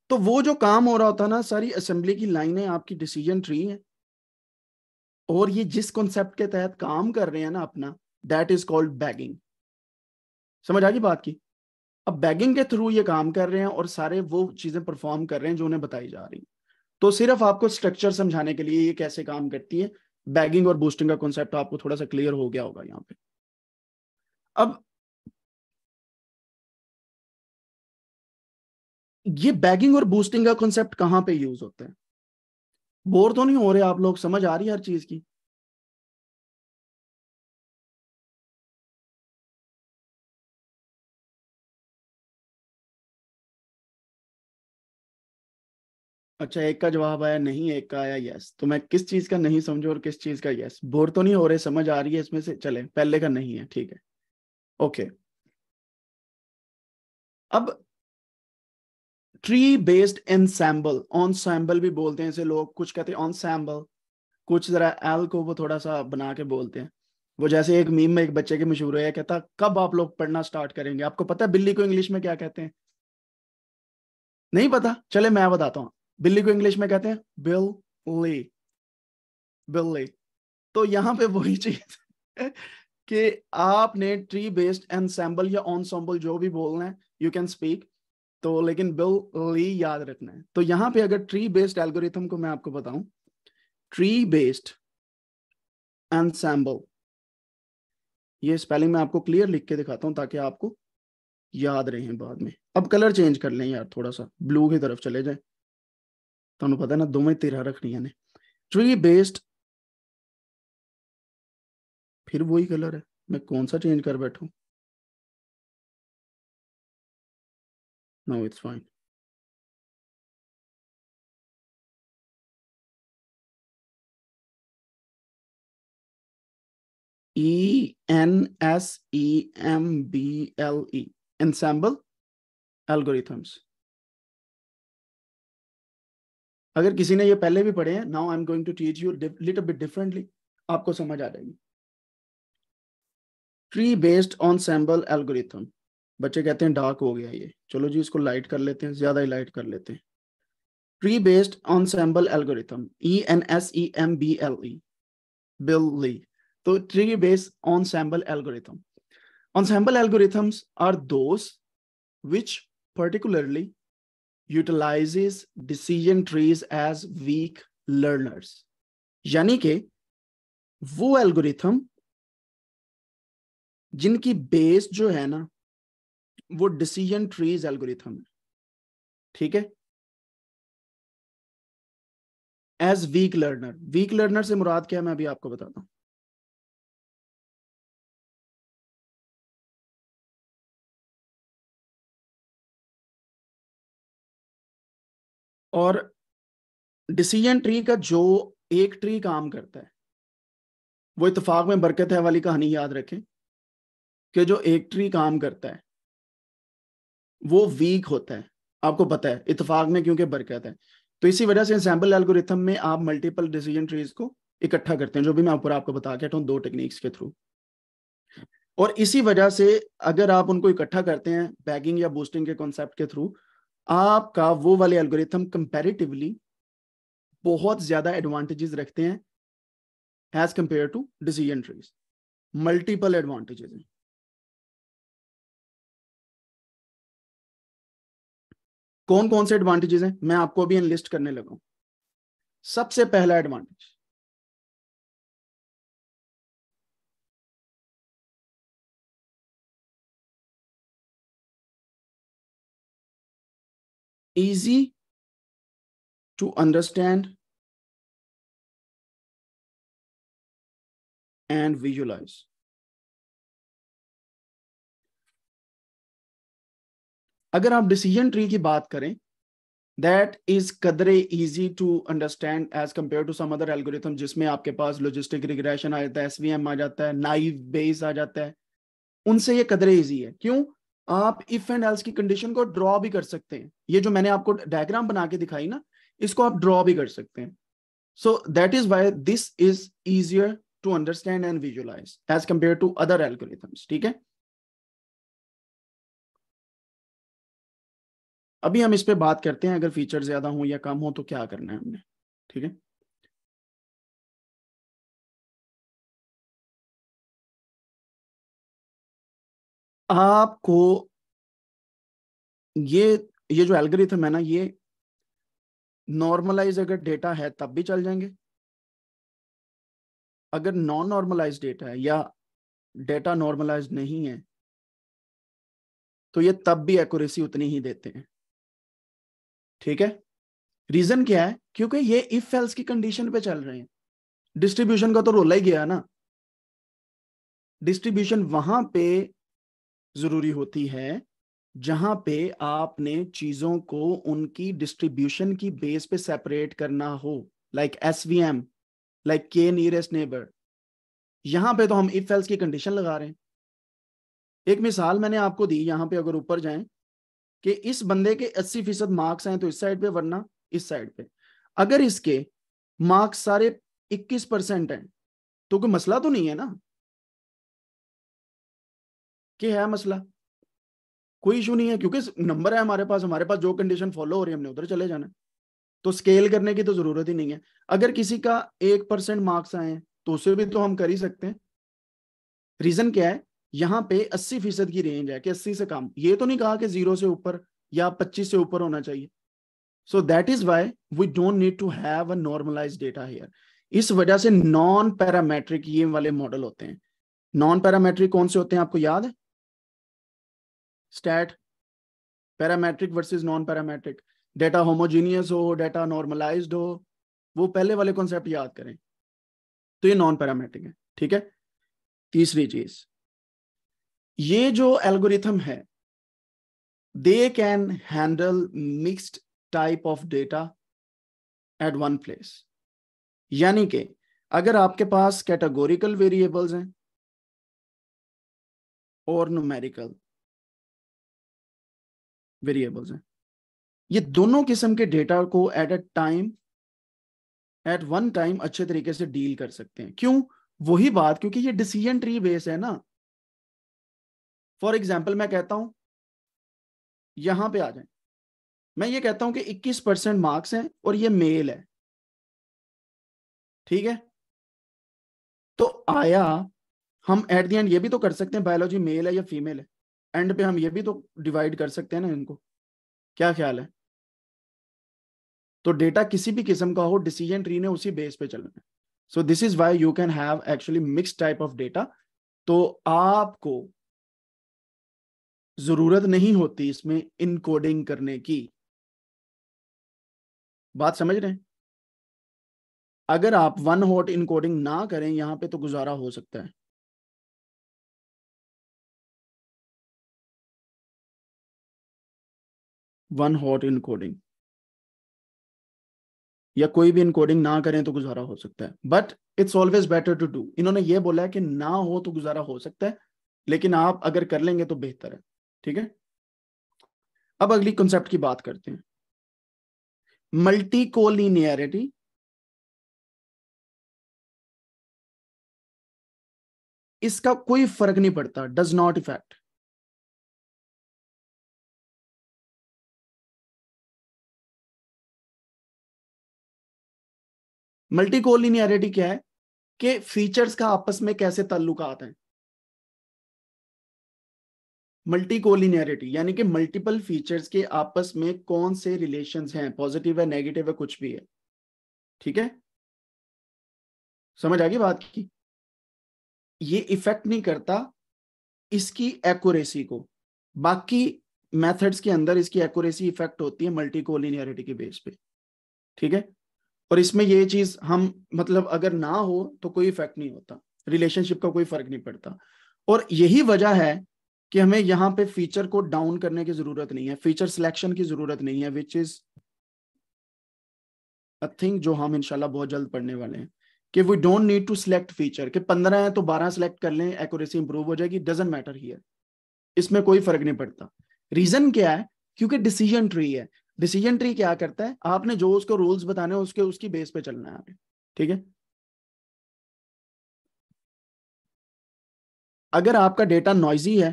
तो वो जो काम हो रहा होता ना सारी असेंबली की लाइनें आपकी डिसीजन ट्री है और ये जिस कॉन्सेप्ट के तहत काम कर रहे हैं ना अपना दैट इज कॉल्ड बैगिंग समझ आ गई बात की अब बैगिंग के थ्रू ये काम कर रहे हैं और सारे वो चीजें परफॉर्म कर रहे हैं जो उन्हें बताई जा रही तो सिर्फ आपको स्ट्रक्चर समझाने के लिए ये कैसे काम करती है बैगिंग और बूस्टिंग का कॉन्सेप्ट तो आपको थोड़ा सा क्लियर हो गया होगा यहाँ पे अब ये बैगिंग और बूस्टिंग का कॉन्सेप्ट कहाँ पे यूज होता है बोर तो नहीं हो रहे आप लोग समझ आ रही है हर चीज की अच्छा एक का जवाब आया नहीं एक का आया यस तो मैं किस चीज का नहीं समझू और किस चीज का यस बोर तो नहीं हो रहे समझ आ रही है इसमें से चले पहले का नहीं है ठीक है ओके अब tree based ensemble ensemble भी बोलते हैं इसे लोग कुछ कहते हैं ऑन सैम्बल कुछ जरा एल को वो थोड़ा सा बना के बोलते हैं वो जैसे एक मीम में एक बच्चे के मशहूर है कहता कब आप लोग पढ़ना स्टार्ट करेंगे आपको पता है बिल्ली को इंग्लिश में क्या कहते हैं नहीं पता चले मैं बताता हूँ बिल्ली को इंग्लिश में कहते हैं बिल ली बिल ली तो यहाँ पे वही चीज कि आपने ट्री बेस्ड एनसेम्बल या ऑनसेम्बल जो भी बोलना है यू कैन स्पीक तो लेकिन बिल ली याद रखना है तो यहां पे अगर ट्री बेस्ड एल्गोरिथम को मैं आपको बताऊं ट्री बेस्ड एनसेम्बल ये स्पेलिंग मैं आपको क्लियर लिख के दिखाता हूं ताकि आपको याद रहे बाद में अब कलर चेंज कर लें यार थोड़ा सा ब्लू की तरफ चले जाए ਤੁਹਾਨੂੰ ਪਤਾ ਨਾ ਦੋਵੇਂ ਧਿਰਾਂ ਰੱਖਣੀਆਂ ਨੇ ट्री बेस्ड फिर वही कलर है मैं कौन सा चेंज कर बैठू no it's fine E N S E M B L E ensemble algorithms अगर किसी ने ये पहले भी पढ़े हैं now I am going to teach you little bit differently आपको समझ आ जाएगी tree based ensemble algorithm बच्चे कहते हैं डार्क हो गया ये चलो जी इसको लाइट कर लेते हैं ज्यादा ही लाइट कर लेते हैं tree based ensemble algorithm E N S E M B L E बिल ली तो tree based ensemble algorithm ensemble algorithms are those which particularly utilizes decision trees as weak learners यानी कि वो एल्गोरिथम जिनकी बेस जो है ना वो डिसीजन ट्रीज एल्गोरिथम है ठीक है as weak learner weak learner से मुराद क्या है मैं अभी आपको बताता हूं और डिसीजन ट्री का जो एक ट्री काम करता है वो इतफाक में बरकत है वाली कहानी याद रखें कि जो एक ट्री काम करता है वो वीक होता है आपको पता है इतफाक में क्योंकि बरकत है तो इसी वजह से एग्जाम्पल एल्गोरिथम में आप मल्टीपल डिसीजन ट्रीज को इकट्ठा करते हैं जो भी मैं ऊपर आपको बता के दो टेक्निक्स के थ्रू और इसी वजह से अगर आप उनको इकट्ठा करते हैं बैगिंग या बूस्टिंग के कॉन्सेप्ट के थ्रू आपका वो वाले एल्गोरिथम कंपेरेटिवली बहुत ज्यादा एडवांटेजेस रखते हैं as compare to decision trees multiple advantages हैं कौन कौन से एडवांटेजेस हैं मैं आपको अभी लिस्ट करने लगा सबसे पहला advantage easy to understand and visualize. अगर आप डिसीजन ट्री की बात करें दैट इज कदरे easy to understand as compare to some other algorithm जिसमें आपके पास लॉजिस्टिक रिग्रेशन आ जाता है एसवीएम आ जाता है नाइव बेस आ जाता है उनसे ये कदरे इजी है क्यों आप इफ एंड एल्स की कंडीशन को ड्रॉ भी कर सकते हैं ये जो मैंने आपको डायग्राम बना के दिखाई ना इसको आप ड्रॉ भी कर सकते हैं so that is why this is easier to understand and visualize as compare to other algorithms ठीक है अभी हम इस पर बात करते हैं अगर फीचर ज्यादा हो या कम हो तो क्या करना है हमने ठीक है आपको ये ये जो एल्गोरिथम है ना ये नॉर्मलाइज अगर डेटा है तब भी चल जाएंगे अगर नॉन नॉर्मलाइज डेटा है या डेटा नॉर्मलाइज नहीं है तो ये तब भी एक्यूरेसी उतनी ही देते हैं ठीक है रीजन क्या है क्योंकि ये इफ एल्स की कंडीशन पे चल रहे हैं डिस्ट्रीब्यूशन का तो रोला ही गया ना डिस्ट्रीब्यूशन वहां पे ज़रूरी होती है जहां पे आपने चीज़ों को उनकी डिस्ट्रीब्यूशन की बेस पे सेपरेट करना हो like S V M like K nearest neighbor यहां पे तो हम इफ एल्स की कंडीशन लगा रहे हैं एक मिसाल मैंने आपको दी यहां पे अगर ऊपर जाएं कि इस बंदे के 80 फीसद मार्क्स हैं तो इस साइड पे वरना इस साइड पे अगर इसके मार्क्स सारे 21 परसेंट हैं तो कोई मसला तो नहीं है ना कि है मसला कोई इशू नहीं है क्योंकि नंबर है हमारे पास हमारे पास जो कंडीशन फॉलो हो रही है हमने उधर चले जाना तो स्केल करने की तो जरूरत ही नहीं है अगर किसी का एक परसेंट मार्क्स आए तो उसे भी तो हम कर ही सकते हैं रीजन क्या है यहाँ पे अस्सी फीसद की रेंज है कि अस्सी से कम ये तो नहीं कहा कि जीरो से ऊपर या पच्चीस से ऊपर होना चाहिए so that is why we don't need to have a normalize data here इस वजह से नॉन पैरामेट्रिक ये वाले मॉडल होते हैं नॉन पैरामेट्रिक कौन से होते हैं आपको याद है stat parametric versus non parametric data homogeneous हो डेटा नॉर्मलाइज्ड हो वो पहले वाले कॉन्सेप्ट याद करें तो ये नॉन पैरामेट्रिक है ठीक है तीसरी चीज ये जो एल्गोरिथम है they can handle mixed type of data at one place यानी कि अगर आपके पास कैटेगोरिकल वेरिएबल्स हैं और न्यूमेरिकल वेरिएबल्स हैं ये दोनों किस्म के डेटा को at a time at one time अच्छे तरीके से डील कर सकते हैं क्यों वही बात क्योंकि ये डिसीजन ट्री बेस है ना फॉर एग्जाम्पल मैं कहता हूं यहां पे आ जाए मैं ये कहता हूं कि 21 परसेंट मार्क्स हैं और ये मेल है ठीक है तो आया हम एट द एंड ये भी तो कर सकते हैं बायोलॉजी मेल है या फीमेल है एंड पे हम ये भी तो डिवाइड कर सकते हैं ना इनको क्या ख्याल है तो डेटा किसी भी किस्म का हो डिसीजन ट्री ने उसी बेस पे चलना है so this is why you can have actually mix type of data तो आपको जरूरत नहीं होती इसमें इनकोडिंग करने की बात समझ रहे हैं अगर आप वन हॉट इनकोडिंग ना करें यहां पे तो गुजारा हो सकता है वन हॉट इनकोडिंग या कोई भी इनकोडिंग ना करें तो गुजारा हो सकता है but it's always better to do इन्होंने ये बोला है कि ना हो तो गुजारा हो सकता है लेकिन आप अगर कर लेंगे तो बेहतर है ठीक है अब अगली कॉन्सेप्ट की बात करते हैं मल्टी कोलिनियरिटी इसका कोई फर्क नहीं पड़ता does not affect multi collinearity क्या है कि फीचर्स का आपस में कैसे ताल्लुक आते हैं मल्टी कोलिनियरिटी यानी कि मल्टीपल फीचर्स के आपस में कौन से रिलेशंस हैं पॉजिटिव है नेगेटिव है कुछ भी है ठीक है समझ आ गई बात की ये इफेक्ट नहीं करता इसकी एक्यूरेसी को बाकी मेथड्स के अंदर इसकी एक्यूरेसी इफेक्ट होती है मल्टी कोलिनियरिटी के बेस पे ठीक है और इसमें ये चीज हम मतलब अगर ना हो तो कोई इफेक्ट नहीं होता रिलेशनशिप का कोई फर्क नहीं पड़ता और यही वजह है कि हमें यहाँ पे फीचर को डाउन करने की जरूरत नहीं है फीचर सिलेक्शन की जरूरत नहीं है विच इज अ थिंग जो हम इनशाला बहुत जल्द पढ़ने वाले हैं कि we don't need to select feature कि पंद्रह है तो बारह सिलेक्ट कर लें एक्यूरेसी इंप्रूव हो जाएगी डजेंट मैटर हियर इसमें कोई फर्क नहीं पड़ता रीजन क्या है क्योंकि डिसीजन ट्री है डिसीजन ट्री क्या करता है आपने जो उसको रूल्स बताने उसके उसकी बेस पे चलना है आगे ठीक है अगर आपका डेटा नॉइजी है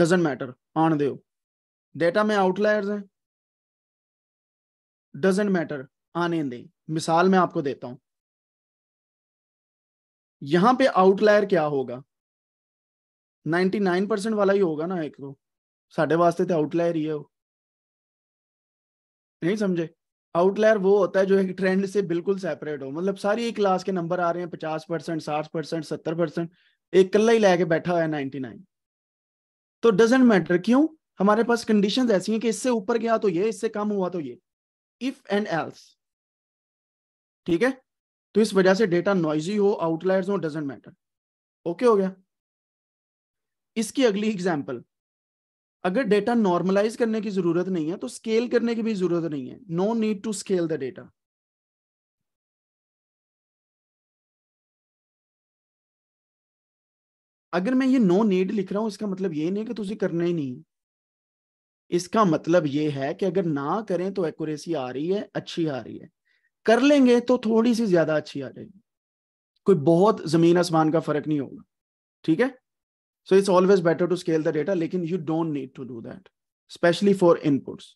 डजेंट मैटर आन दे डेटा में आउटलायर्स हैं डजेंट मैटर आने दे मिसाल मैं आपको देता हूं यहां पे आउटलायर क्या होगा 99 परसेंट वाला ही होगा ना एक तो ਸਾਡੇ ਵਾਸਤੇ ਤੇ ਆਊਟਲਾयर ही है वो नहीं समझे आउटलायर वो होता है जो एक ट्रेंड से बिल्कुल सेपरेट हो मतलब सारी एक क्लास के नंबर आ रहे हैं पचास परसेंट साठ परसेंट सत्तर परसेंट एक कल्ला ही लैके बैठा हुआ है नाइनटी नाइन तो डजेंट मैटर क्यों हमारे पास कंडीशन ऐसी हैं कि इससे ऊपर गया तो ये इससे कम हुआ तो ये इफ एंड एल्स ठीक है तो इस वजह से डेटा नॉइजी हो आउटलायर्स हो डजेंट मैटर ओके हो गया इसकी अगली एग्जाम्पल अगर डेटा नॉर्मलाइज करने की जरूरत नहीं है तो स्केल करने की भी जरूरत नहीं है no need to scale the data अगर मैं ये नो no नीड लिख रहा हूं इसका मतलब ये नहीं कि तुझे करना ही नहीं इसका मतलब ये है कि अगर ना करें तो एक्यूरेसी आ रही है अच्छी आ रही है कर लेंगे तो थोड़ी सी ज्यादा अच्छी आ जाएगी कोई बहुत जमीन आसमान का फर्क नहीं होगा ठीक है So it's always better to scale the data, lekin you don't need to do that, especially for inputs.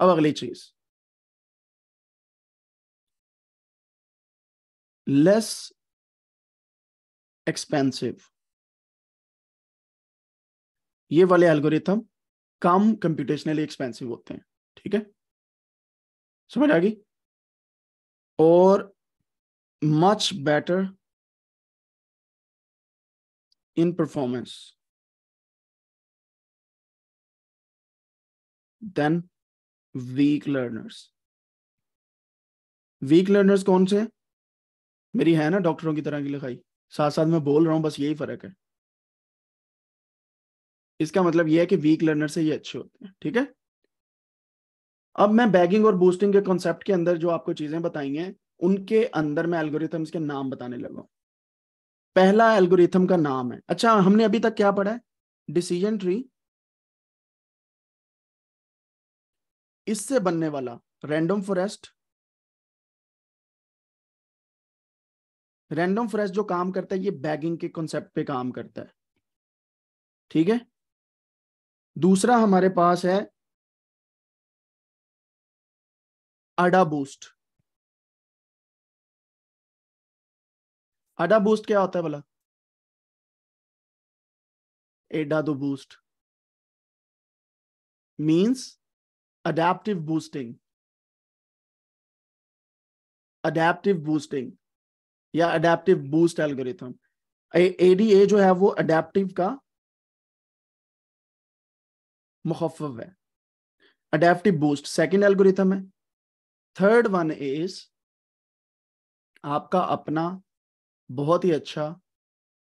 अब अगली चीज लेस एक्सपेंसिव ये वाले एल्गोरिथम कम कंप्यूटेशनली एक्सपेंसिव होते हैं ठीक है समझ आ गई और much better in performance. Then weak learners. Weak learners कौन से मेरी है ना डॉक्टरों की तरह की लिखाई साथ साथ मैं बोल रहा हूं बस यही फर्क है इसका मतलब यह है कि वीक लर्नर से ये अच्छे होते हैं ठीक है अब मैं बैगिंग और बूस्टिंग के कॉन्सेप्ट के अंदर जो आपको चीजें बताई हैं उनके अंदर मैं एल्गोरिथम्स के नाम बताने लगा पहला एल्गोरिथम का नाम है अच्छा हमने अभी तक क्या पढ़ा है डिसीजन ट्री इससे बनने वाला रैंडम फॉरेस्ट रैंडम फॉरेस्ट जो काम करता है ये बैगिंग के कॉन्सेप्ट पे काम करता है ठीक है दूसरा हमारे पास है अडा बूस्ट आडा बूस्ट क्या होता है बोला एडा दो boost means adaptive boosting adaptive boosting या अडेप्टिव बूस्ट एल्गोरिथम एडीए जो है वो अडेप्टिव का मुखफ है अडेप्टिव बूस्ट सेकेंड एल्गोरिथम है थर्ड वन इज आपका अपना बहुत ही अच्छा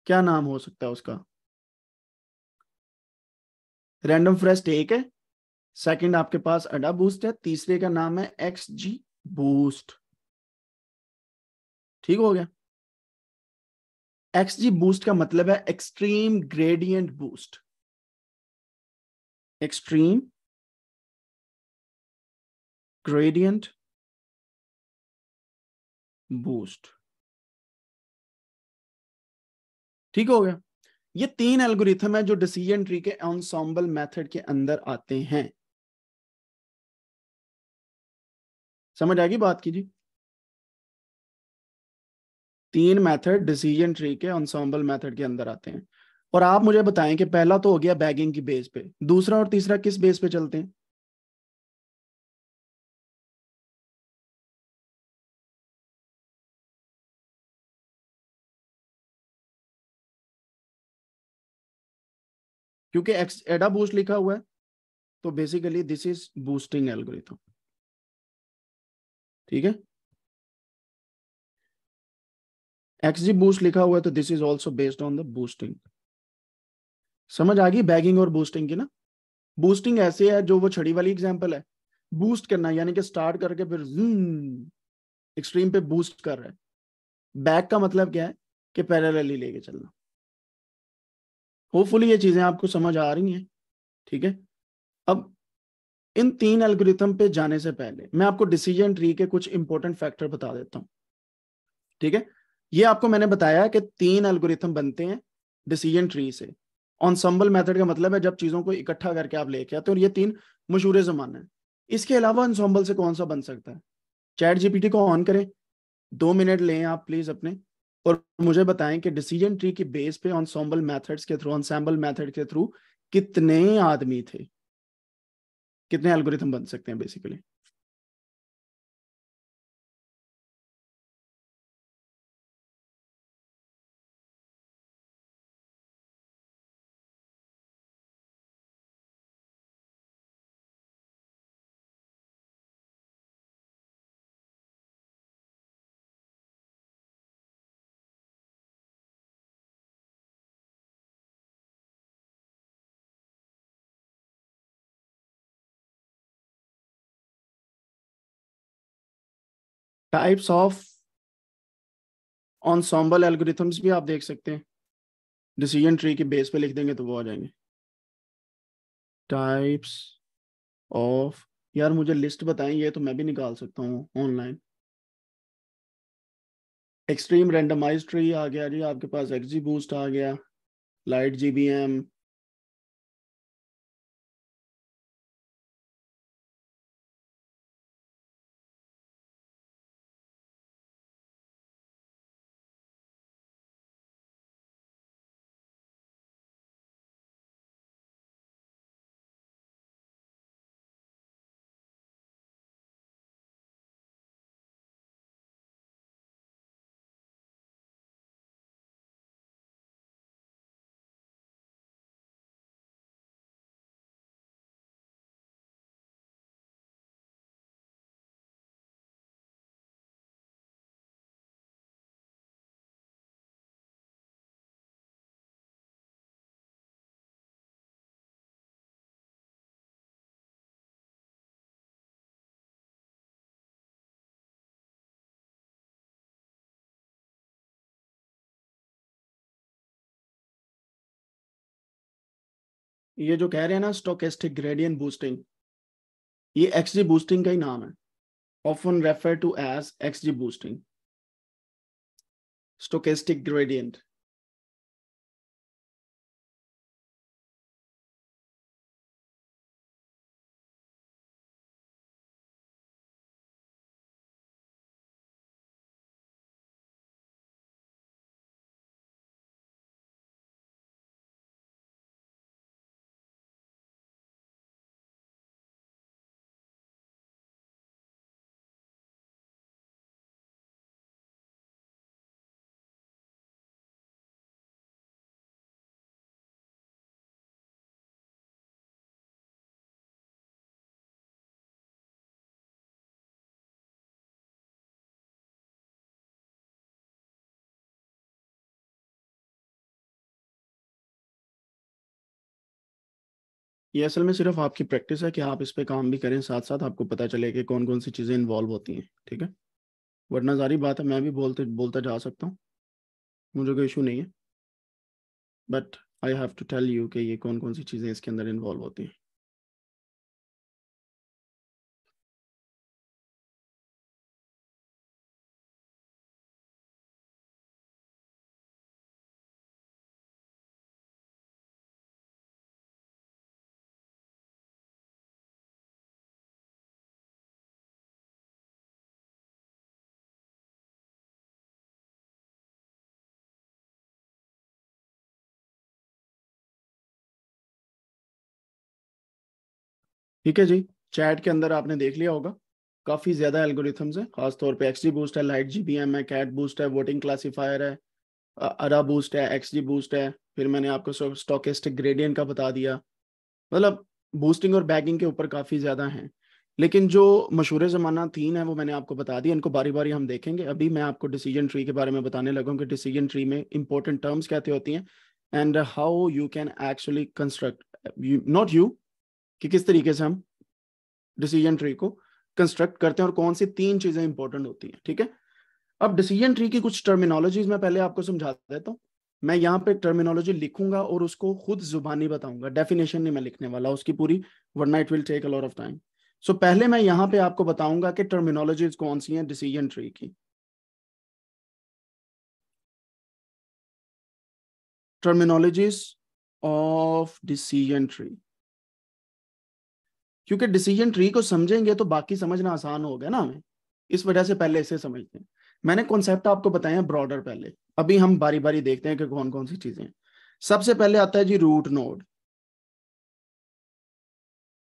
क्या नाम हो सकता है उसका रैंडम फ्रेस्ट एक है सेकंड आपके पास अडा बूस्ट है तीसरे का नाम है एक्स जी बूस्ट ठीक हो गया एक्स जी बूस्ट का मतलब है extreme gradient boost extreme gradient boost ठीक हो गया ये तीन एल्गोरिथम है जो डिसीजन ट्री के ऑनसॉम्बल मेथड के अंदर आते हैं समझ आएगी बात कीजिए तीन मेथड डिसीजन ट्री के ऑनसॉम्बल मेथड के अंदर आते हैं और आप मुझे बताएं कि पहला तो हो गया बैगिंग की बेस पे दूसरा और तीसरा किस बेस पे चलते हैं क्योंकि एडा बूस्ट लिखा हुआ है तो basically this is boosting algorithm ठीक है एक्सजी बूस्ट लिखा हुआ है तो this is also based on the boosting समझ आ गई बैगिंग और बूस्टिंग की ना बूस्टिंग ऐसे है जो वो छड़ी वाली एग्जाम्पल है बूस्ट करना यानी कि स्टार्ट करके फिर एक्सट्रीम पे बूस्ट कर रहा है बैक का मतलब क्या है कि पैरेलली लेके चलना होपफुली ये चीजें आपको समझ आ रही हैं ठीक है अब इन तीन एल्गोरिथम पे जाने से पहले मैं आपको डिसीजन ट्री के कुछ इंपॉर्टेंट फैक्टर बता देता हूं ठीक है ये आपको मैंने बताया कि तीन एल्गोरिथम बनते हैं डिसीजन ट्री से ऑनसम्बल मेथड का मतलब है जब चीजों को इकट्ठा करके आप लेके आते हो ये तीन मशहूर जमाने हैं इसके अलावा ऑनसम्बल से कौन सा बन सकता है चैट जीपीटी को ऑन करें दो मिनट लें आप प्लीज अपने और मुझे बताएं कि डिसीजन ट्री की बेस पे ऑनसॉम्बल मेथड्स के थ्रू ऑनसम्बल मेथड के थ्रू कितने आदमी थे कितने एल्गोरिथम बन सकते हैं basically types of ensemble algorithms भी आप देख सकते हैं डिसीजन ट्री के बेस पे लिख देंगे तो वो आ जाएंगे टाइप्स ऑफ यार मुझे लिस्ट बताएं ये तो मैं भी निकाल सकता हूँ ऑनलाइन एक्सट्रीम रेंडमाइज ट्री आ गया जी आपके पास एक्जी बूस्ट आ गया लाइट जी बी एम ये जो कह रहे हैं ना स्टोकेस्टिक ग्रेडियंट बूस्टिंग ये एक्सजी बूस्टिंग का ही नाम है often refer to as XG boosting stochastic gradient ये असल में सिर्फ आपकी प्रैक्टिस है कि आप इस पे काम भी करें साथ साथ आपको पता चले कि कौन कौन सी चीज़ें इन्वॉल्व होती हैं ठीक है वरना जारी बात है मैं भी बोलते बोलता जा सकता हूँ मुझे कोई इशू नहीं है but I have to tell you कि ये कौन कौन सी चीज़ें इसके अंदर इन्वॉल्व होती हैं ठीक है जी चैट के अंदर आपने देख लिया होगा काफ़ी ज़्यादा एल्गोरिथम्स हैं खासतौर पे एक्सजी बूस्ट है लाइट जीबीएम है कैट बूस्ट है वोटिंग क्लासीफायर है अरा बूस्ट है एक्सडी बूस्ट है फिर मैंने आपको स्टोकेस्टिक ग्रेडियंट का बता दिया मतलब बूस्टिंग और बैगिंग के ऊपर काफ़ी ज़्यादा है लेकिन जो मशहूर ज़माना तीन है वो मैंने आपको बता दिया इनको बारी बारी हम देखेंगे अभी मैं आपको डिसीजन ट्री के बारे में बताने लगा हूँ कि डिसीजन ट्री में इंपॉर्टेंट टर्म्स कहते होती हैं and how you can actually construct not you कि किस तरीके से हम डिसीजन ट्री को कंस्ट्रक्ट करते हैं और कौन सी तीन चीजें इंपॉर्टेंट होती हैं ठीक है अब डिसीजन ट्री की कुछ टर्मिनोलॉजीज मैं पहले आपको समझा देता हूँ मैं यहाँ पे टर्मिनोलॉजी लिखूंगा और उसको खुद जुबानी बताऊंगा डेफिनेशन नहीं मैं लिखने वाला उसकी पूरी वरना it will take a lot of time so पहले मैं यहाँ पे आपको बताऊंगा कि टर्मिनोलॉजीज कौन सी हैं डिसीजन ट्री की टर्मिनोलॉजीज ऑफ डिसीजन ट्री क्योंकि डिसीजन ट्री को समझेंगे तो बाकी समझना आसान होगा ना हमें इस वजह से पहले इसे समझते हैं मैंने कॉन्सेप्ट आपको बताया ब्रॉडर पहले अभी हम बारी बारी देखते हैं कि कौन कौन सी चीजें सबसे पहले आता है जी रूट नोड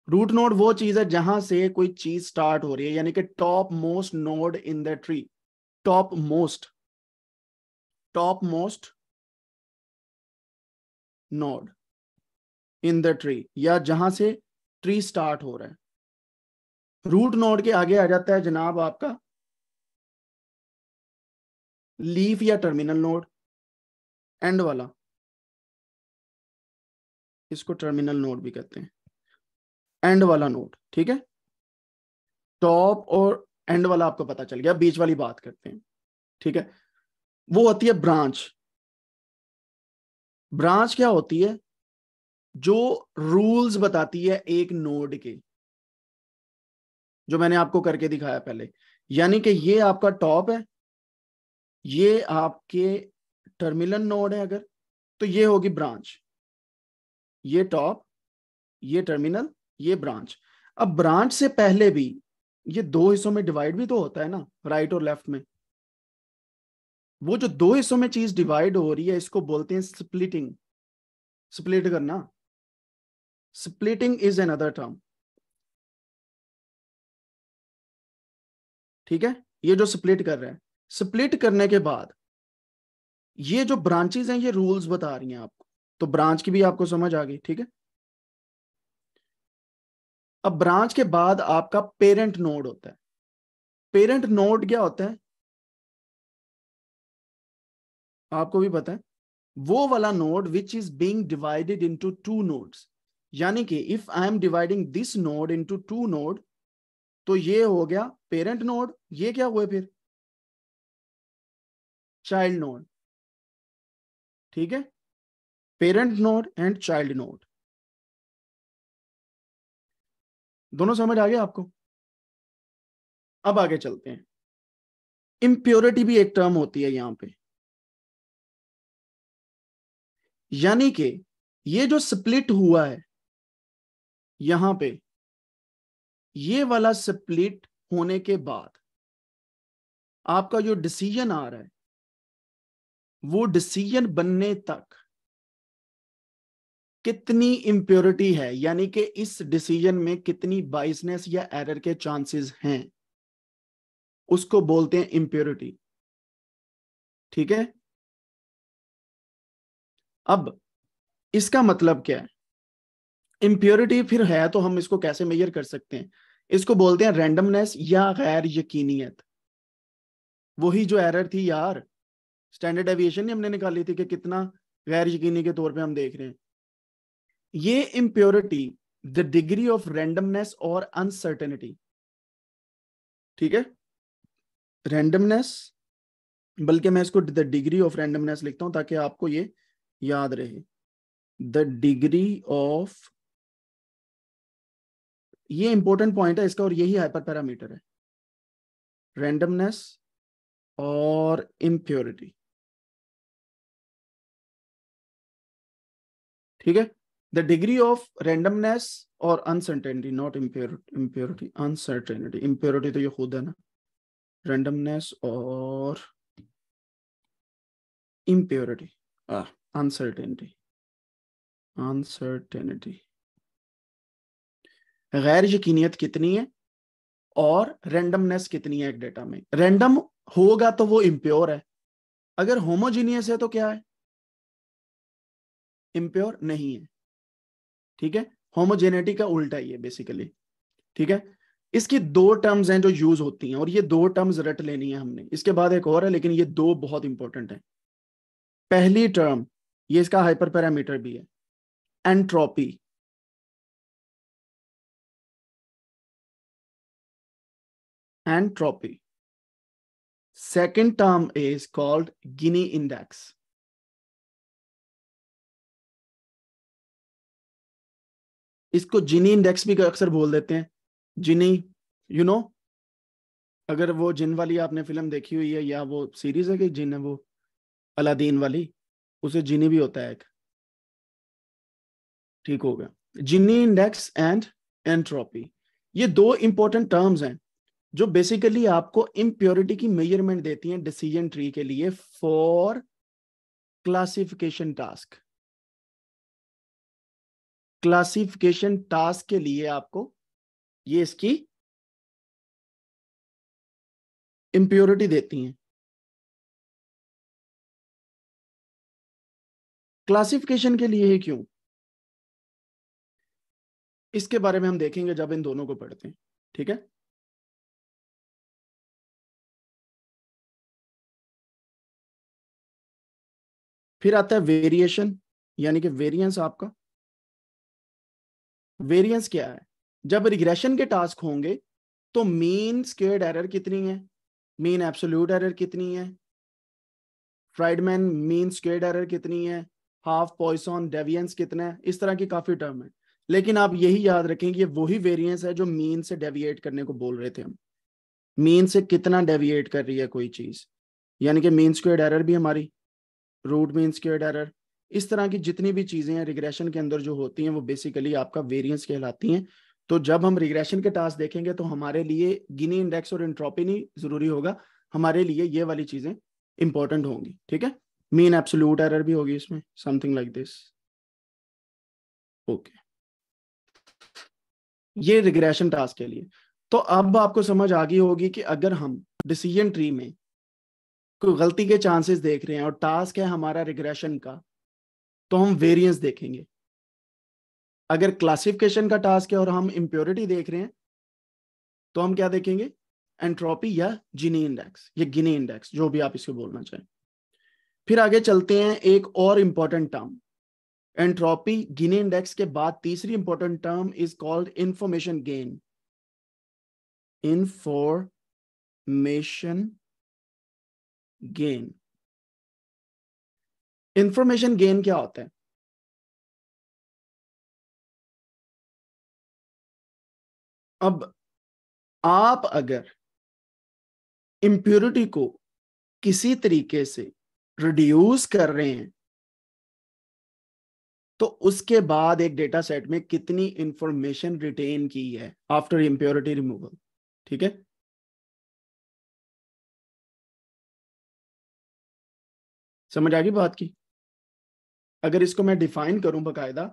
रूट नोड वो चीज है जहां से कोई चीज स्टार्ट हो रही है यानी कि top most node in the tree top most top most node in the tree या जहां से ट्री स्टार्ट हो रहा है रूट नोड के आगे आ जाता है जनाब आपका लीफ या टर्मिनल नोड एंड वाला इसको टर्मिनल नोड भी कहते हैं एंड वाला नोड ठीक है टॉप और एंड वाला आपको पता चल गया बीच वाली बात करते हैं ठीक है वो होती है ब्रांच ब्रांच क्या होती है जो रूल्स बताती है एक नोड के जो मैंने आपको करके दिखाया पहले यानी कि ये आपका टॉप है ये आपके टर्मिनल नोड है अगर तो ये होगी ब्रांच ये टॉप ये टर्मिनल ये ब्रांच अब ब्रांच से पहले भी ये दो हिस्सों में डिवाइड भी तो होता है ना राइट और लेफ्ट में वो जो दो हिस्सों में चीज डिवाइड हो रही है इसको बोलते हैं स्प्लिटिंग स्प्लिट करना इज एन अदर टर्म ठीक है ये जो स्प्लिट कर रहे हैं स्प्लिट करने के बाद ये जो ब्रांचेज हैं ये रूल्स बता रही हैं आपको तो ब्रांच की भी आपको समझ आ गई ठीक है अब ब्रांच के बाद आपका पेरेंट नोड होता है पेरेंट नोड क्या होता है आपको भी पता है वो वाला node which is being divided into two nodes यानी कि if I am dividing this node into two node तो ये हो गया पेरेंट नोड ये क्या हुए फिर चाइल्ड नोड ठीक है parent node and child node दोनों समझ आ गया आपको अब आगे चलते हैं इम्प्योरिटी भी एक टर्म होती है यहां पे यानी कि ये जो स्प्लिट हुआ है यहां पे ये वाला स्प्लिट होने के बाद आपका जो डिसीजन आ रहा है वो डिसीजन बनने तक कितनी इम्प्योरिटी है यानी कि इस डिसीजन में कितनी बाइसनेस या एरर के चांसेस हैं उसको बोलते हैं इम्प्योरिटी ठीक है अब इसका मतलब क्या है इम्प्योरिटी फिर है तो हम इसको कैसे मेजर कर सकते हैं इसको बोलते हैं रैंडमनेस या गैर यकीनियत वही जो एरर थी यार स्टैंडर्ड एविएशन ही हमने निकाली थी कि कितना गैर यकीनी के तौर पे हम देख रहे हैं ये impurity the degree of randomness और अनसर्टेनिटी ठीक है रैंडमनेस बल्कि मैं इसको द डिग्री ऑफ रैंडमनेस लिखता हूं ताकि आपको ये याद रहे द डिग्री ऑफ ये इंपॉर्टेंट पॉइंट है इसका और यही हाइपर पैरामीटर है रेंडमनेस और इम्प्योरिटी ठीक है द डिग्री ऑफ रेंडमनेस और uncertainty not impure impurity uncertainty impurity तो ये खुद है ना रेंडमनेस और इम्प्योरिटी अनसर्टेनिटी अनसर्टेनिटी गैर यकीनियत कितनी है और रेंडमनेस कितनी है एक डेटा में रेंडम होगा तो वो इम्प्योर है अगर होमोजीनियस है तो क्या है इम्प्योर नहीं है ठीक है होमोजेनेटी का उल्टा ही है बेसिकली ठीक है इसकी दो टर्म्स हैं जो यूज होती हैं और ये दो टर्म्स रट लेनी है हमने इसके बाद एक और है लेकिन ये दो बहुत इंपॉर्टेंट है पहली टर्म ये इसका हाइपर पैरामीटर भी है entropy entropy. Second term is called Gini index. इसको जिनी इंडेक्स भी अक्सर बोल देते हैं जिनी यू नो अगर वो जिन वाली आपने फिल्म देखी हुई है या वो सीरीज है कि जिन है वो अलादीन वाली उसे जिनी भी होता है एक ठीक हो गया जिनी इंडेक्स एंड एंट्रोपी ये दो इंपॉर्टेंट टर्म्स हैं जो बेसिकली आपको इम्प्योरिटी की मेजरमेंट देती हैं डिसीजन ट्री के लिए for classification task classification task के लिए आपको ये इसकी इम्प्योरिटी देती हैं क्लासिफिकेशन के लिए ही क्यों इसके बारे में हम देखेंगे जब इन दोनों को पढ़ते हैं ठीक है फिर आता है वेरिएशन यानी कि वेरिएंस आपका वेरिएंस क्या है जब रिग्रेशन के टास्क होंगे तो मीन स्केर्ड एरर कितनी है मीन एब्सोल्यूट एरर कितनी है फ्राइडमैन मीन स्केर्ड एरर कितनी है हाफ पॉइसन डेवियंस कितना है इस तरह की काफी टर्म है लेकिन आप यही याद रखें कि ये वही वेरिएंस है जो मीन से डेविएट करने को बोल रहे थे हम मीन से कितना डेविएट कर रही है कोई चीज यानी कि मीन स्क्वेड एरर भी हमारी रूट मीन स्क्योर्ड एरर इस तरह की जितनी भी चीजें हैं रिग्रेशन के अंदर जो होती हैं वो बेसिकली आपका वेरिएंस कहलाती हैं तो जब हम रिग्रेशन के टास्क देखेंगे तो हमारे लिए गिनी इंडेक्स और इंट्रोपी नहीं जरूरी होगा हमारे लिए ये वाली चीजें इंपॉर्टेंट होंगी ठीक है मीन एब्सोल्यूट एरर भी होगी इसमें समथिंग लाइक दिस ओके ये रिग्रेशन टास्क के लिए तो अब आपको समझ आ गई होगी कि अगर हम डिसीजन ट्री में गलती के चांसेस देख रहे हैं और टास्क है हमारा रिग्रेशन का तो हम वेरिएंस देखेंगे अगर क्लासिफिकेशन का टास्क है और हम इम्प्योरिटी देख रहे हैं तो हम क्या देखेंगे एंट्रोपी या जिनी इंडेक्स या गिनी इंडेक्स जो भी आप इसको बोलना चाहें फिर आगे चलते हैं एक और important term entropy Gini index के बाद तीसरी important term is called information gain information gain information gain क्या होता है अब आप अगर इंप्योरिटी को किसी तरीके से रिड्यूस कर रहे हैं तो उसके बाद एक डेटा सेट में कितनी इंफॉर्मेशन रिटेन की है आफ्टर इंप्योरिटी रिमूवल ठीक है समझ आ गई बात की अगर इसको मैं डिफाइन करूं बाकायदा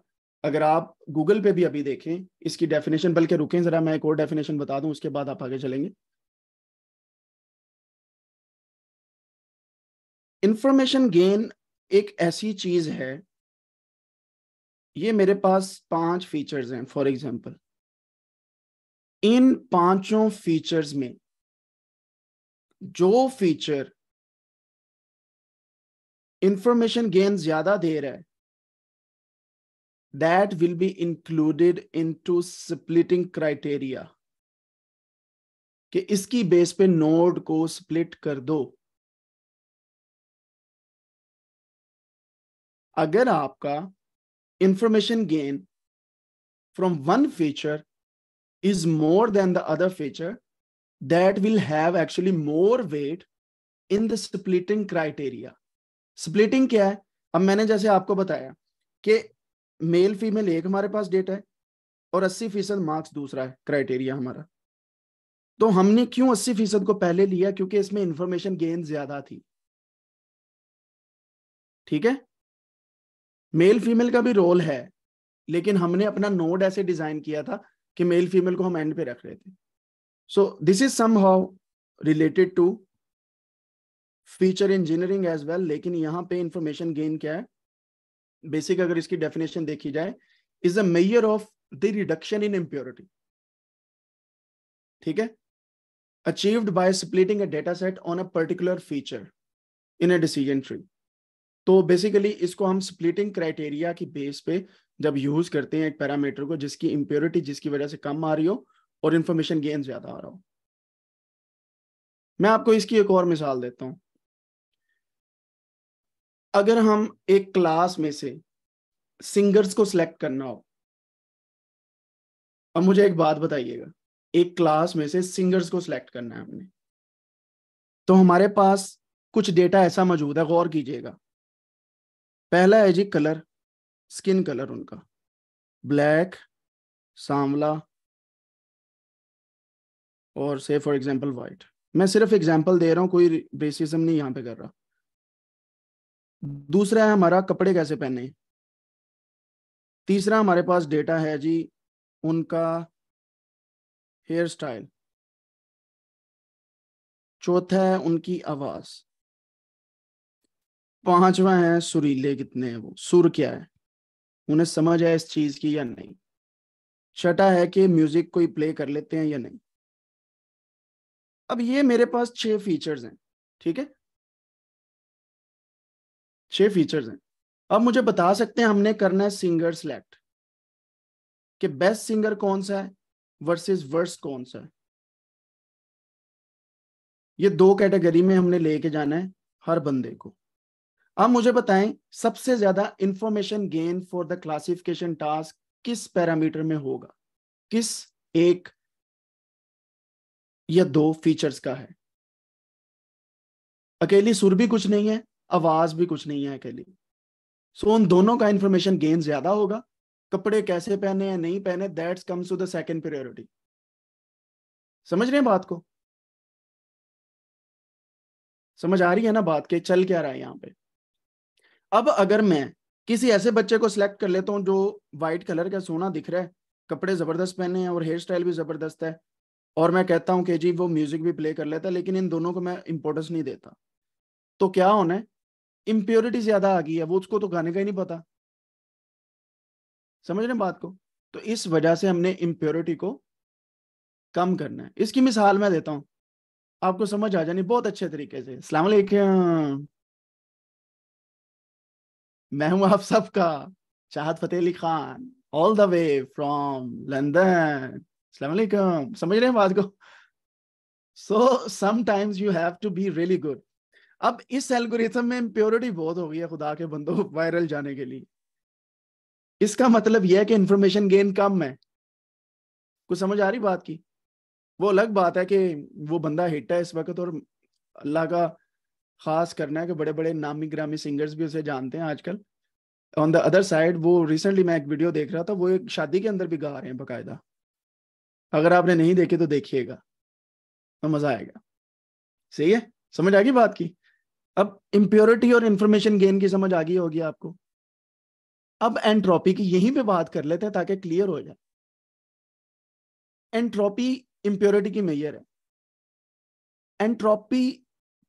अगर आप गूगल पे भी अभी देखें इसकी डेफिनेशन बल्कि रुकें जरा मैं एक और डेफिनेशन बता दूं उसके बाद आप आगे चलेंगे इंफॉर्मेशन गेन एक ऐसी चीज है ये मेरे पास पांच फीचर्स हैं फॉर एग्जांपल इन पांचों फीचर्स में जो फीचर इंफॉर्मेशन गेन ज्यादा दे रहा है will be included into splitting criteria कि इसकी बेस पे नोड को स्प्लिट कर दो अगर आपका information gain from one feature is more than the other feature that will have actually more weight in the splitting criteria splitting क्या है अब मैंने जैसे आपको बताया कि मेल फीमेल एक हमारे पास डेटा है और 80 फीसद मार्क्स दूसरा है क्राइटेरिया हमारा तो हमने क्यों 80 फीसद को पहले लिया क्योंकि इसमें इंफॉर्मेशन गेन ज्यादा थी ठीक है मेल फीमेल का भी रोल है लेकिन हमने अपना नोड ऐसे डिजाइन किया था कि मेल फीमेल को हम एंड पे रख रहे थे so this is somehow related to feature engineering as well लेकिन यहाँ पे इंफॉर्मेशन गेन क्या है बेसिक अगर इसकी डेफिनेशन देखी जाए is a measure of the reduction in impurity ठीक है achieved by splitting a data set on a particular feature in a decision tree तो बेसिकली इसको हम स्प्लिटिंग क्राइटेरिया की बेस पे जब यूज करते हैं एक पैरामीटर को जिसकी इम्प्योरिटी जिसकी वजह से कम आ रही हो और इंफॉर्मेशन गेन ज्यादा आ रहा हो मैं आपको इसकी एक और मिसाल देता हूं अगर हम एक क्लास में से सिंगर्स को सिलेक्ट करना हो अब मुझे एक बात बताइएगा एक क्लास में से सिंगर्स को सिलेक्ट करना है हमने तो हमारे पास कुछ डेटा ऐसा मौजूद है गौर कीजिएगा पहला है जी कलर स्किन कलर उनका ब्लैक सांवला और से फॉर एग्जांपल वाइट मैं सिर्फ एग्जांपल दे रहा हूँ कोई बेसिज्म नहीं यहाँ पे कर रहा दूसरा है हमारा कपड़े कैसे पहने तीसरा हमारे पास डेटा है जी उनका हेयर स्टाइल चौथा है उनकी आवाज पांचवा है सुरीले कितने हैं वो सुर क्या है उन्हें समझ है इस चीज की या नहीं छठा है कि म्यूजिक कोई प्ले कर लेते हैं या नहीं अब ये मेरे पास छह फीचर्स हैं ठीक है छह फीचर्स हैं अब मुझे बता सकते हैं हमने करना है सिंगर सिलेक्ट कि बेस्ट सिंगर कौन सा है वर्सेस वर्स कौन सा है ये दो कैटेगरी में हमने लेके जाना है हर बंदे को अब मुझे बताएं सबसे ज्यादा information gain for the classification task किस पैरामीटर में होगा किस एक या दो फीचर्स का है अकेली सुर भी कुछ नहीं है आवाज भी कुछ नहीं है अकेली सो so, उन दोनों का इंफॉर्मेशन गेन ज्यादा होगा कपड़े कैसे पहने या नहीं पहने that's comes to the second priority समझ रहे हैं बात को समझ आ रही है ना बात के चल क्या रहा है यहाँ पे अब अगर मैं किसी ऐसे बच्चे को सिलेक्ट कर लेता हूँ जो व्हाइट कलर का सोना दिख रहा है कपड़े जबरदस्त पहने हैं और हेयर स्टाइल भी जबरदस्त है और मैं कहता हूँ कि जी वो म्यूजिक भी प्ले कर लेता है लेकिन इन दोनों को मैं इंपॉर्टेंस नहीं देता तो क्या होना है इम्प्योरिटी ज्यादा आ गई है वो उसको तो गाने का ही नहीं पता समझ रहे बात को तो इस वजह से हमने इम्प्योरिटी को कम करना है इसकी मिसाल मैं देता हूं आपको समझ आ जानी बहुत अच्छे तरीके से अस्सलाम मैं हूं आप सबका Chahat Fateh Ali Khan all the way from London सलाम समझ रहे हैं बात को so sometimes you have to be really good अब इस एल्गोरिथम में इम्प्योरिटी बहुत हो गई है खुदा के बंदो वायरल जाने के लिए इसका मतलब यह है कि इंफॉर्मेशन गेन कम है कुछ समझ आ रही बात की वो अलग बात है कि वो बंदा हिट है इस वक्त और अल्लाह का खास करना है कि बड़े बड़े नामी ग्रामी सिंगर्स भी उसे जानते हैं आजकल ऑन द अदर साइड वो रिसेंटली मैं एक वीडियो देख रहा था वो एक शादी के अंदर भी गा रहे हैं बाकायदा अगर आपने नहीं देखे तो देखिएगा तो मजा आएगा सही है समझ आ गई बात की अब इम्प्योरिटी और इंफॉर्मेशन गेन की समझ आ गई होगी आपको अब एंट्रोपी की यहीं पे बात कर लेते हैं ताकि क्लियर हो जाए एंट्रोपी इम्प्योरिटी की मेयर है एंट्रोपी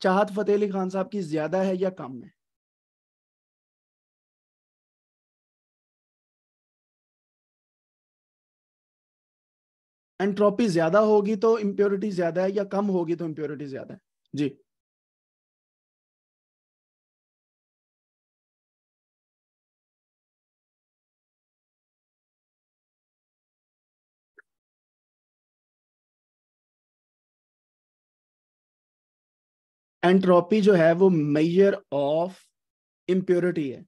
चाहत फतेह अली खान साहब की ज्यादा है या कम है एंट्रोपी ज्यादा होगी तो इम्प्योरिटी ज्यादा है या कम होगी तो इम्प्योरिटी ज्यादा है जी एंट्रोपी जो है वो मेजर ऑफ इम्प्योरिटी है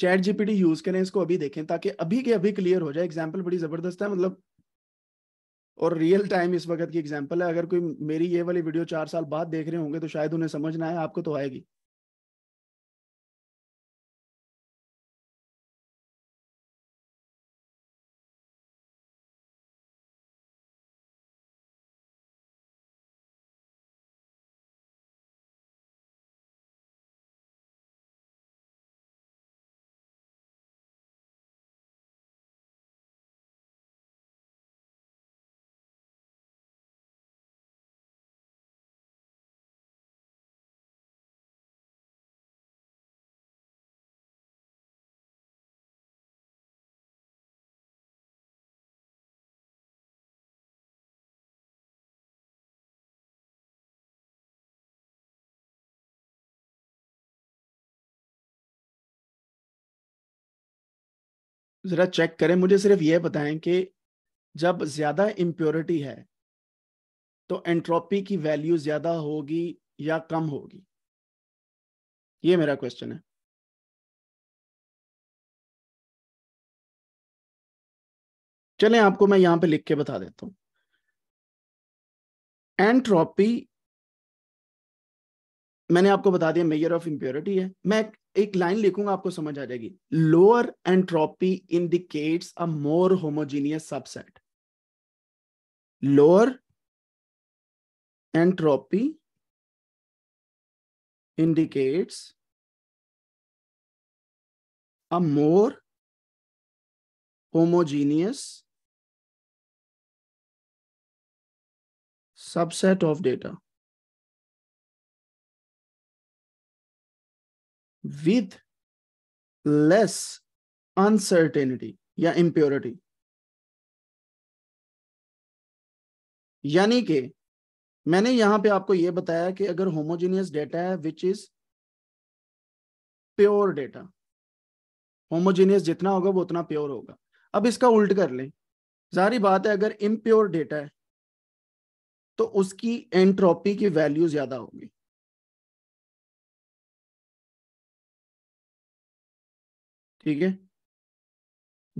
चैट जीपीटी यूज करें इसको अभी देखें ताकि अभी के अभी क्लियर हो जाए एग्जाम्पल बड़ी जबरदस्त है मतलब और रियल टाइम इस वक्त की एग्जाम्पल है अगर कोई मेरी ये वाली वीडियो चार साल बाद देख रहे होंगे तो शायद उन्हें समझ ना आए आपको तो आएगी જરા ચેક કરે મુજે સિર્ફ યે બતાયે કે જબ જ્યાદા ઇમ્પ્યોરિટી હે તો એન્ટ્રોપી કી વેલ્યુ જ્યાદા હોગી يا કમ હોગી યે મેરા ક્વેશ્ચન હે ચલે આપકો મેં યહાં પે લિખ કે બતા દેતો એન્ટ્રોપી मैंने आपको बता दिया मेयर ऑफ इम्प्योरिटी है मैं एक लाइन लिखूंगा आपको समझ आ जाएगी lower entropy indicates a more homogeneous subset lower entropy indicates a more homogeneous subset of data with less uncertainty या impurity यानी कि मैंने यहां पे आपको यह बताया कि अगर होमोजेनियस डेटा है which is pure data homogeneous जितना होगा वो उतना प्योर होगा अब इसका उल्ट कर लें जारी बात है अगर इम्प्योर डेटा है तो उसकी एंट्रोपी की वैल्यू ज्यादा होगी ठीक है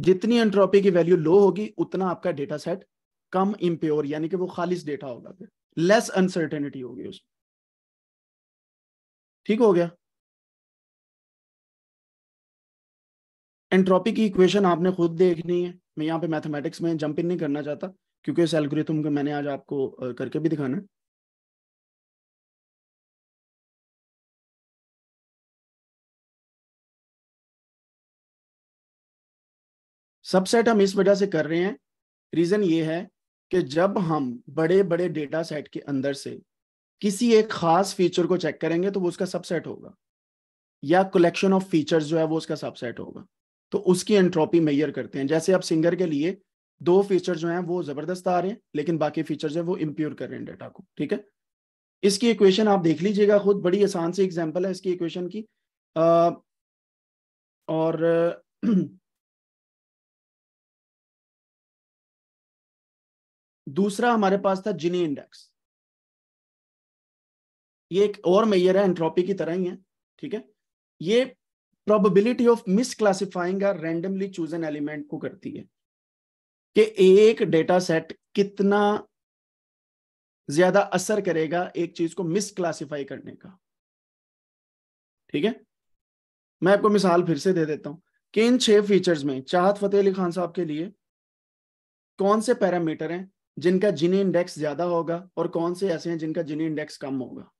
जितनी एंट्रोपी की वैल्यू लो होगी उतना आपका डेटा सेट कम इम्प्योर यानी कि वो खालिश डेटा होगा फिर लेस अनसर्टेनिटी होगी उसमें ठीक हो गया एंट्रोपी की इक्वेशन आपने खुद देखनी है मैं यहाँ पे मैथमेटिक्स में जंप इन नहीं करना चाहता क्योंकि इस एल्गोरिथम को मैंने आज आपको करके भी दिखाना है सबसेट हम इस वजह से कर रहे हैं रीजन ये है कि जब हम बड़े बड़े डेटा सेट के अंदर से किसी एक खास फीचर को चेक करेंगे तो वो उसका सबसेट होगा या कलेक्शन ऑफ फीचर्स जो है वो उसका सबसेट होगा तो उसकी एंट्रोपी मैयर करते हैं जैसे आप सिंगर के लिए दो फीचर जो हैं वो जबरदस्त आ रहे हैं लेकिन बाकी फीचर है वो इम्प्योर कर रहे हैं डेटा को ठीक है इसकी इक्वेशन आप देख लीजिएगा खुद बड़ी आसान सी एग्जाम्पल है इसकी इक्वेशन की आ, और दूसरा हमारे पास था जिनी इंडेक्स ये एक और मैयर है एंट्रोपी की तरह ही है ठीक है ये probability of misclassifying randomly choose an element को करती है कि एक डेटा सेट कितना ज्यादा असर करेगा एक चीज को मिस क्लासिफाई करने का ठीक है मैं आपको मिसाल फिर से दे देता हूं कि इन छह फीचर्स में चाहत फतेह अली खान साहब के लिए कौन से पैरामीटर हैं जिनका जिनी इंडेक्स ज्यादा होगा और कौन से ऐसे हैं जिनका जिनी इंडेक्स कम होगा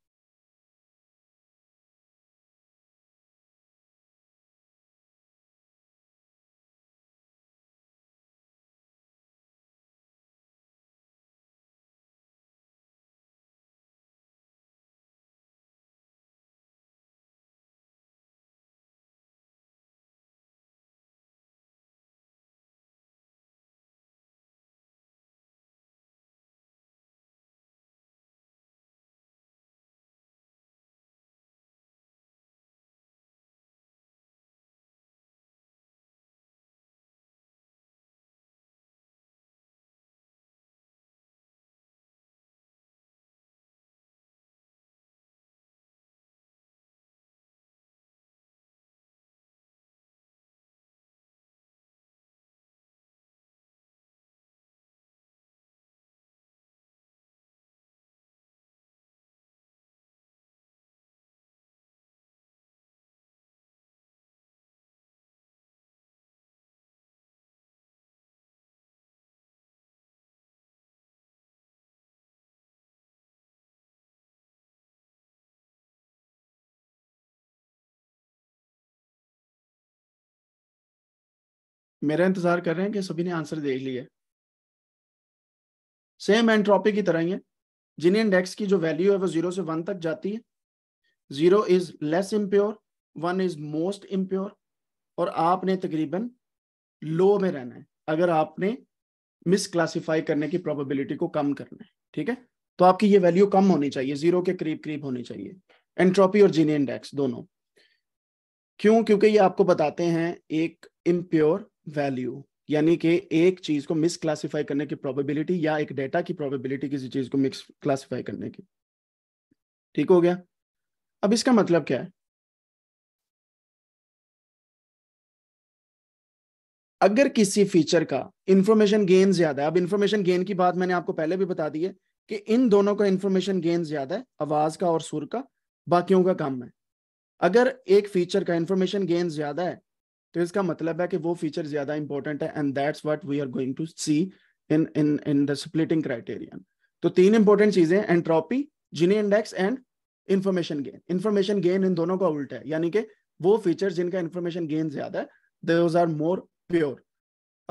मेरा इंतजार कर रहे हैं कि सभी ने आंसर देख लिया सेम एंट्रोपी की तरह ही है जिन इंडेक्स की जो वैल्यू है वो जीरो से वन तक जाती है zero is less impure one is most impure और आपने तकरीबन लो में रहना है अगर आपने मिस क्लासीफाई करने की प्रोबेबिलिटी को कम करना है ठीक है तो आपकी ये वैल्यू कम होनी चाहिए जीरो के करीब करीब होनी चाहिए एंट्रोपी और जीनी इंडेक्स दोनों क्यों क्योंकि ये आपको बताते हैं एक इम्प्योर वैल्यू यानी कि एक चीज को मिस क्लासिफाई करने की प्रोबेबिलिटी या एक डेटा की प्रोबेबिलिटी किसी चीज को मिक्स क्लासिफाई करने की ठीक हो गया अब इसका मतलब क्या है अगर किसी फीचर का इंफॉर्मेशन गेन ज्यादा है अब इंफॉर्मेशन गेन की बात मैंने आपको पहले भी बता दी है कि इन दोनों का इंफॉर्मेशन गेन ज्यादा है आवाज का और सुर का बाकियों का कम है अगर एक फीचर का इंफॉर्मेशन गेन ज्यादा है तो इसका मतलब है कि वो फीचर ज्यादा इंपॉर्टेंट है and that's what we are going to see in in in the splitting criterion तो तीन इंपॉर्टेंट चीजें entropy Gini index and information gain information gain इन दोनों का उल्टा है यानी कि वो फीचर जिनका इन्फॉर्मेशन गेन ज्यादा है दोज आर मोर प्योर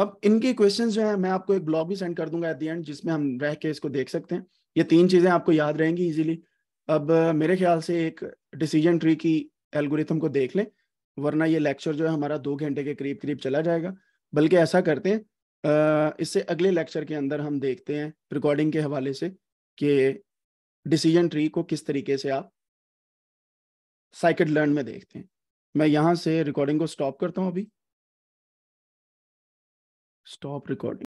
अब इनके क्वेश्चंस जो है मैं आपको एक ब्लॉग भी सेंड कर दूंगा एट द एंड जिसमें हम रह के इसको देख सकते हैं ये तीन चीजें आपको याद रहेंगी इजीली अब मेरे ख्याल से एक डिसीजन ट्री की एल्गोरिथम को देख लें वरना ये लेक्चर जो है हमारा दो घंटे के करीब करीब चला जाएगा बल्कि ऐसा करते हैं इससे अगले लेक्चर के अंदर हम देखते हैं रिकॉर्डिंग के हवाले से कि डिसीजन ट्री को किस तरीके से आप साइकिल लर्न में देखते हैं मैं यहां से रिकॉर्डिंग को स्टॉप करता हूँ अभी स्टॉप रिकॉर्डिंग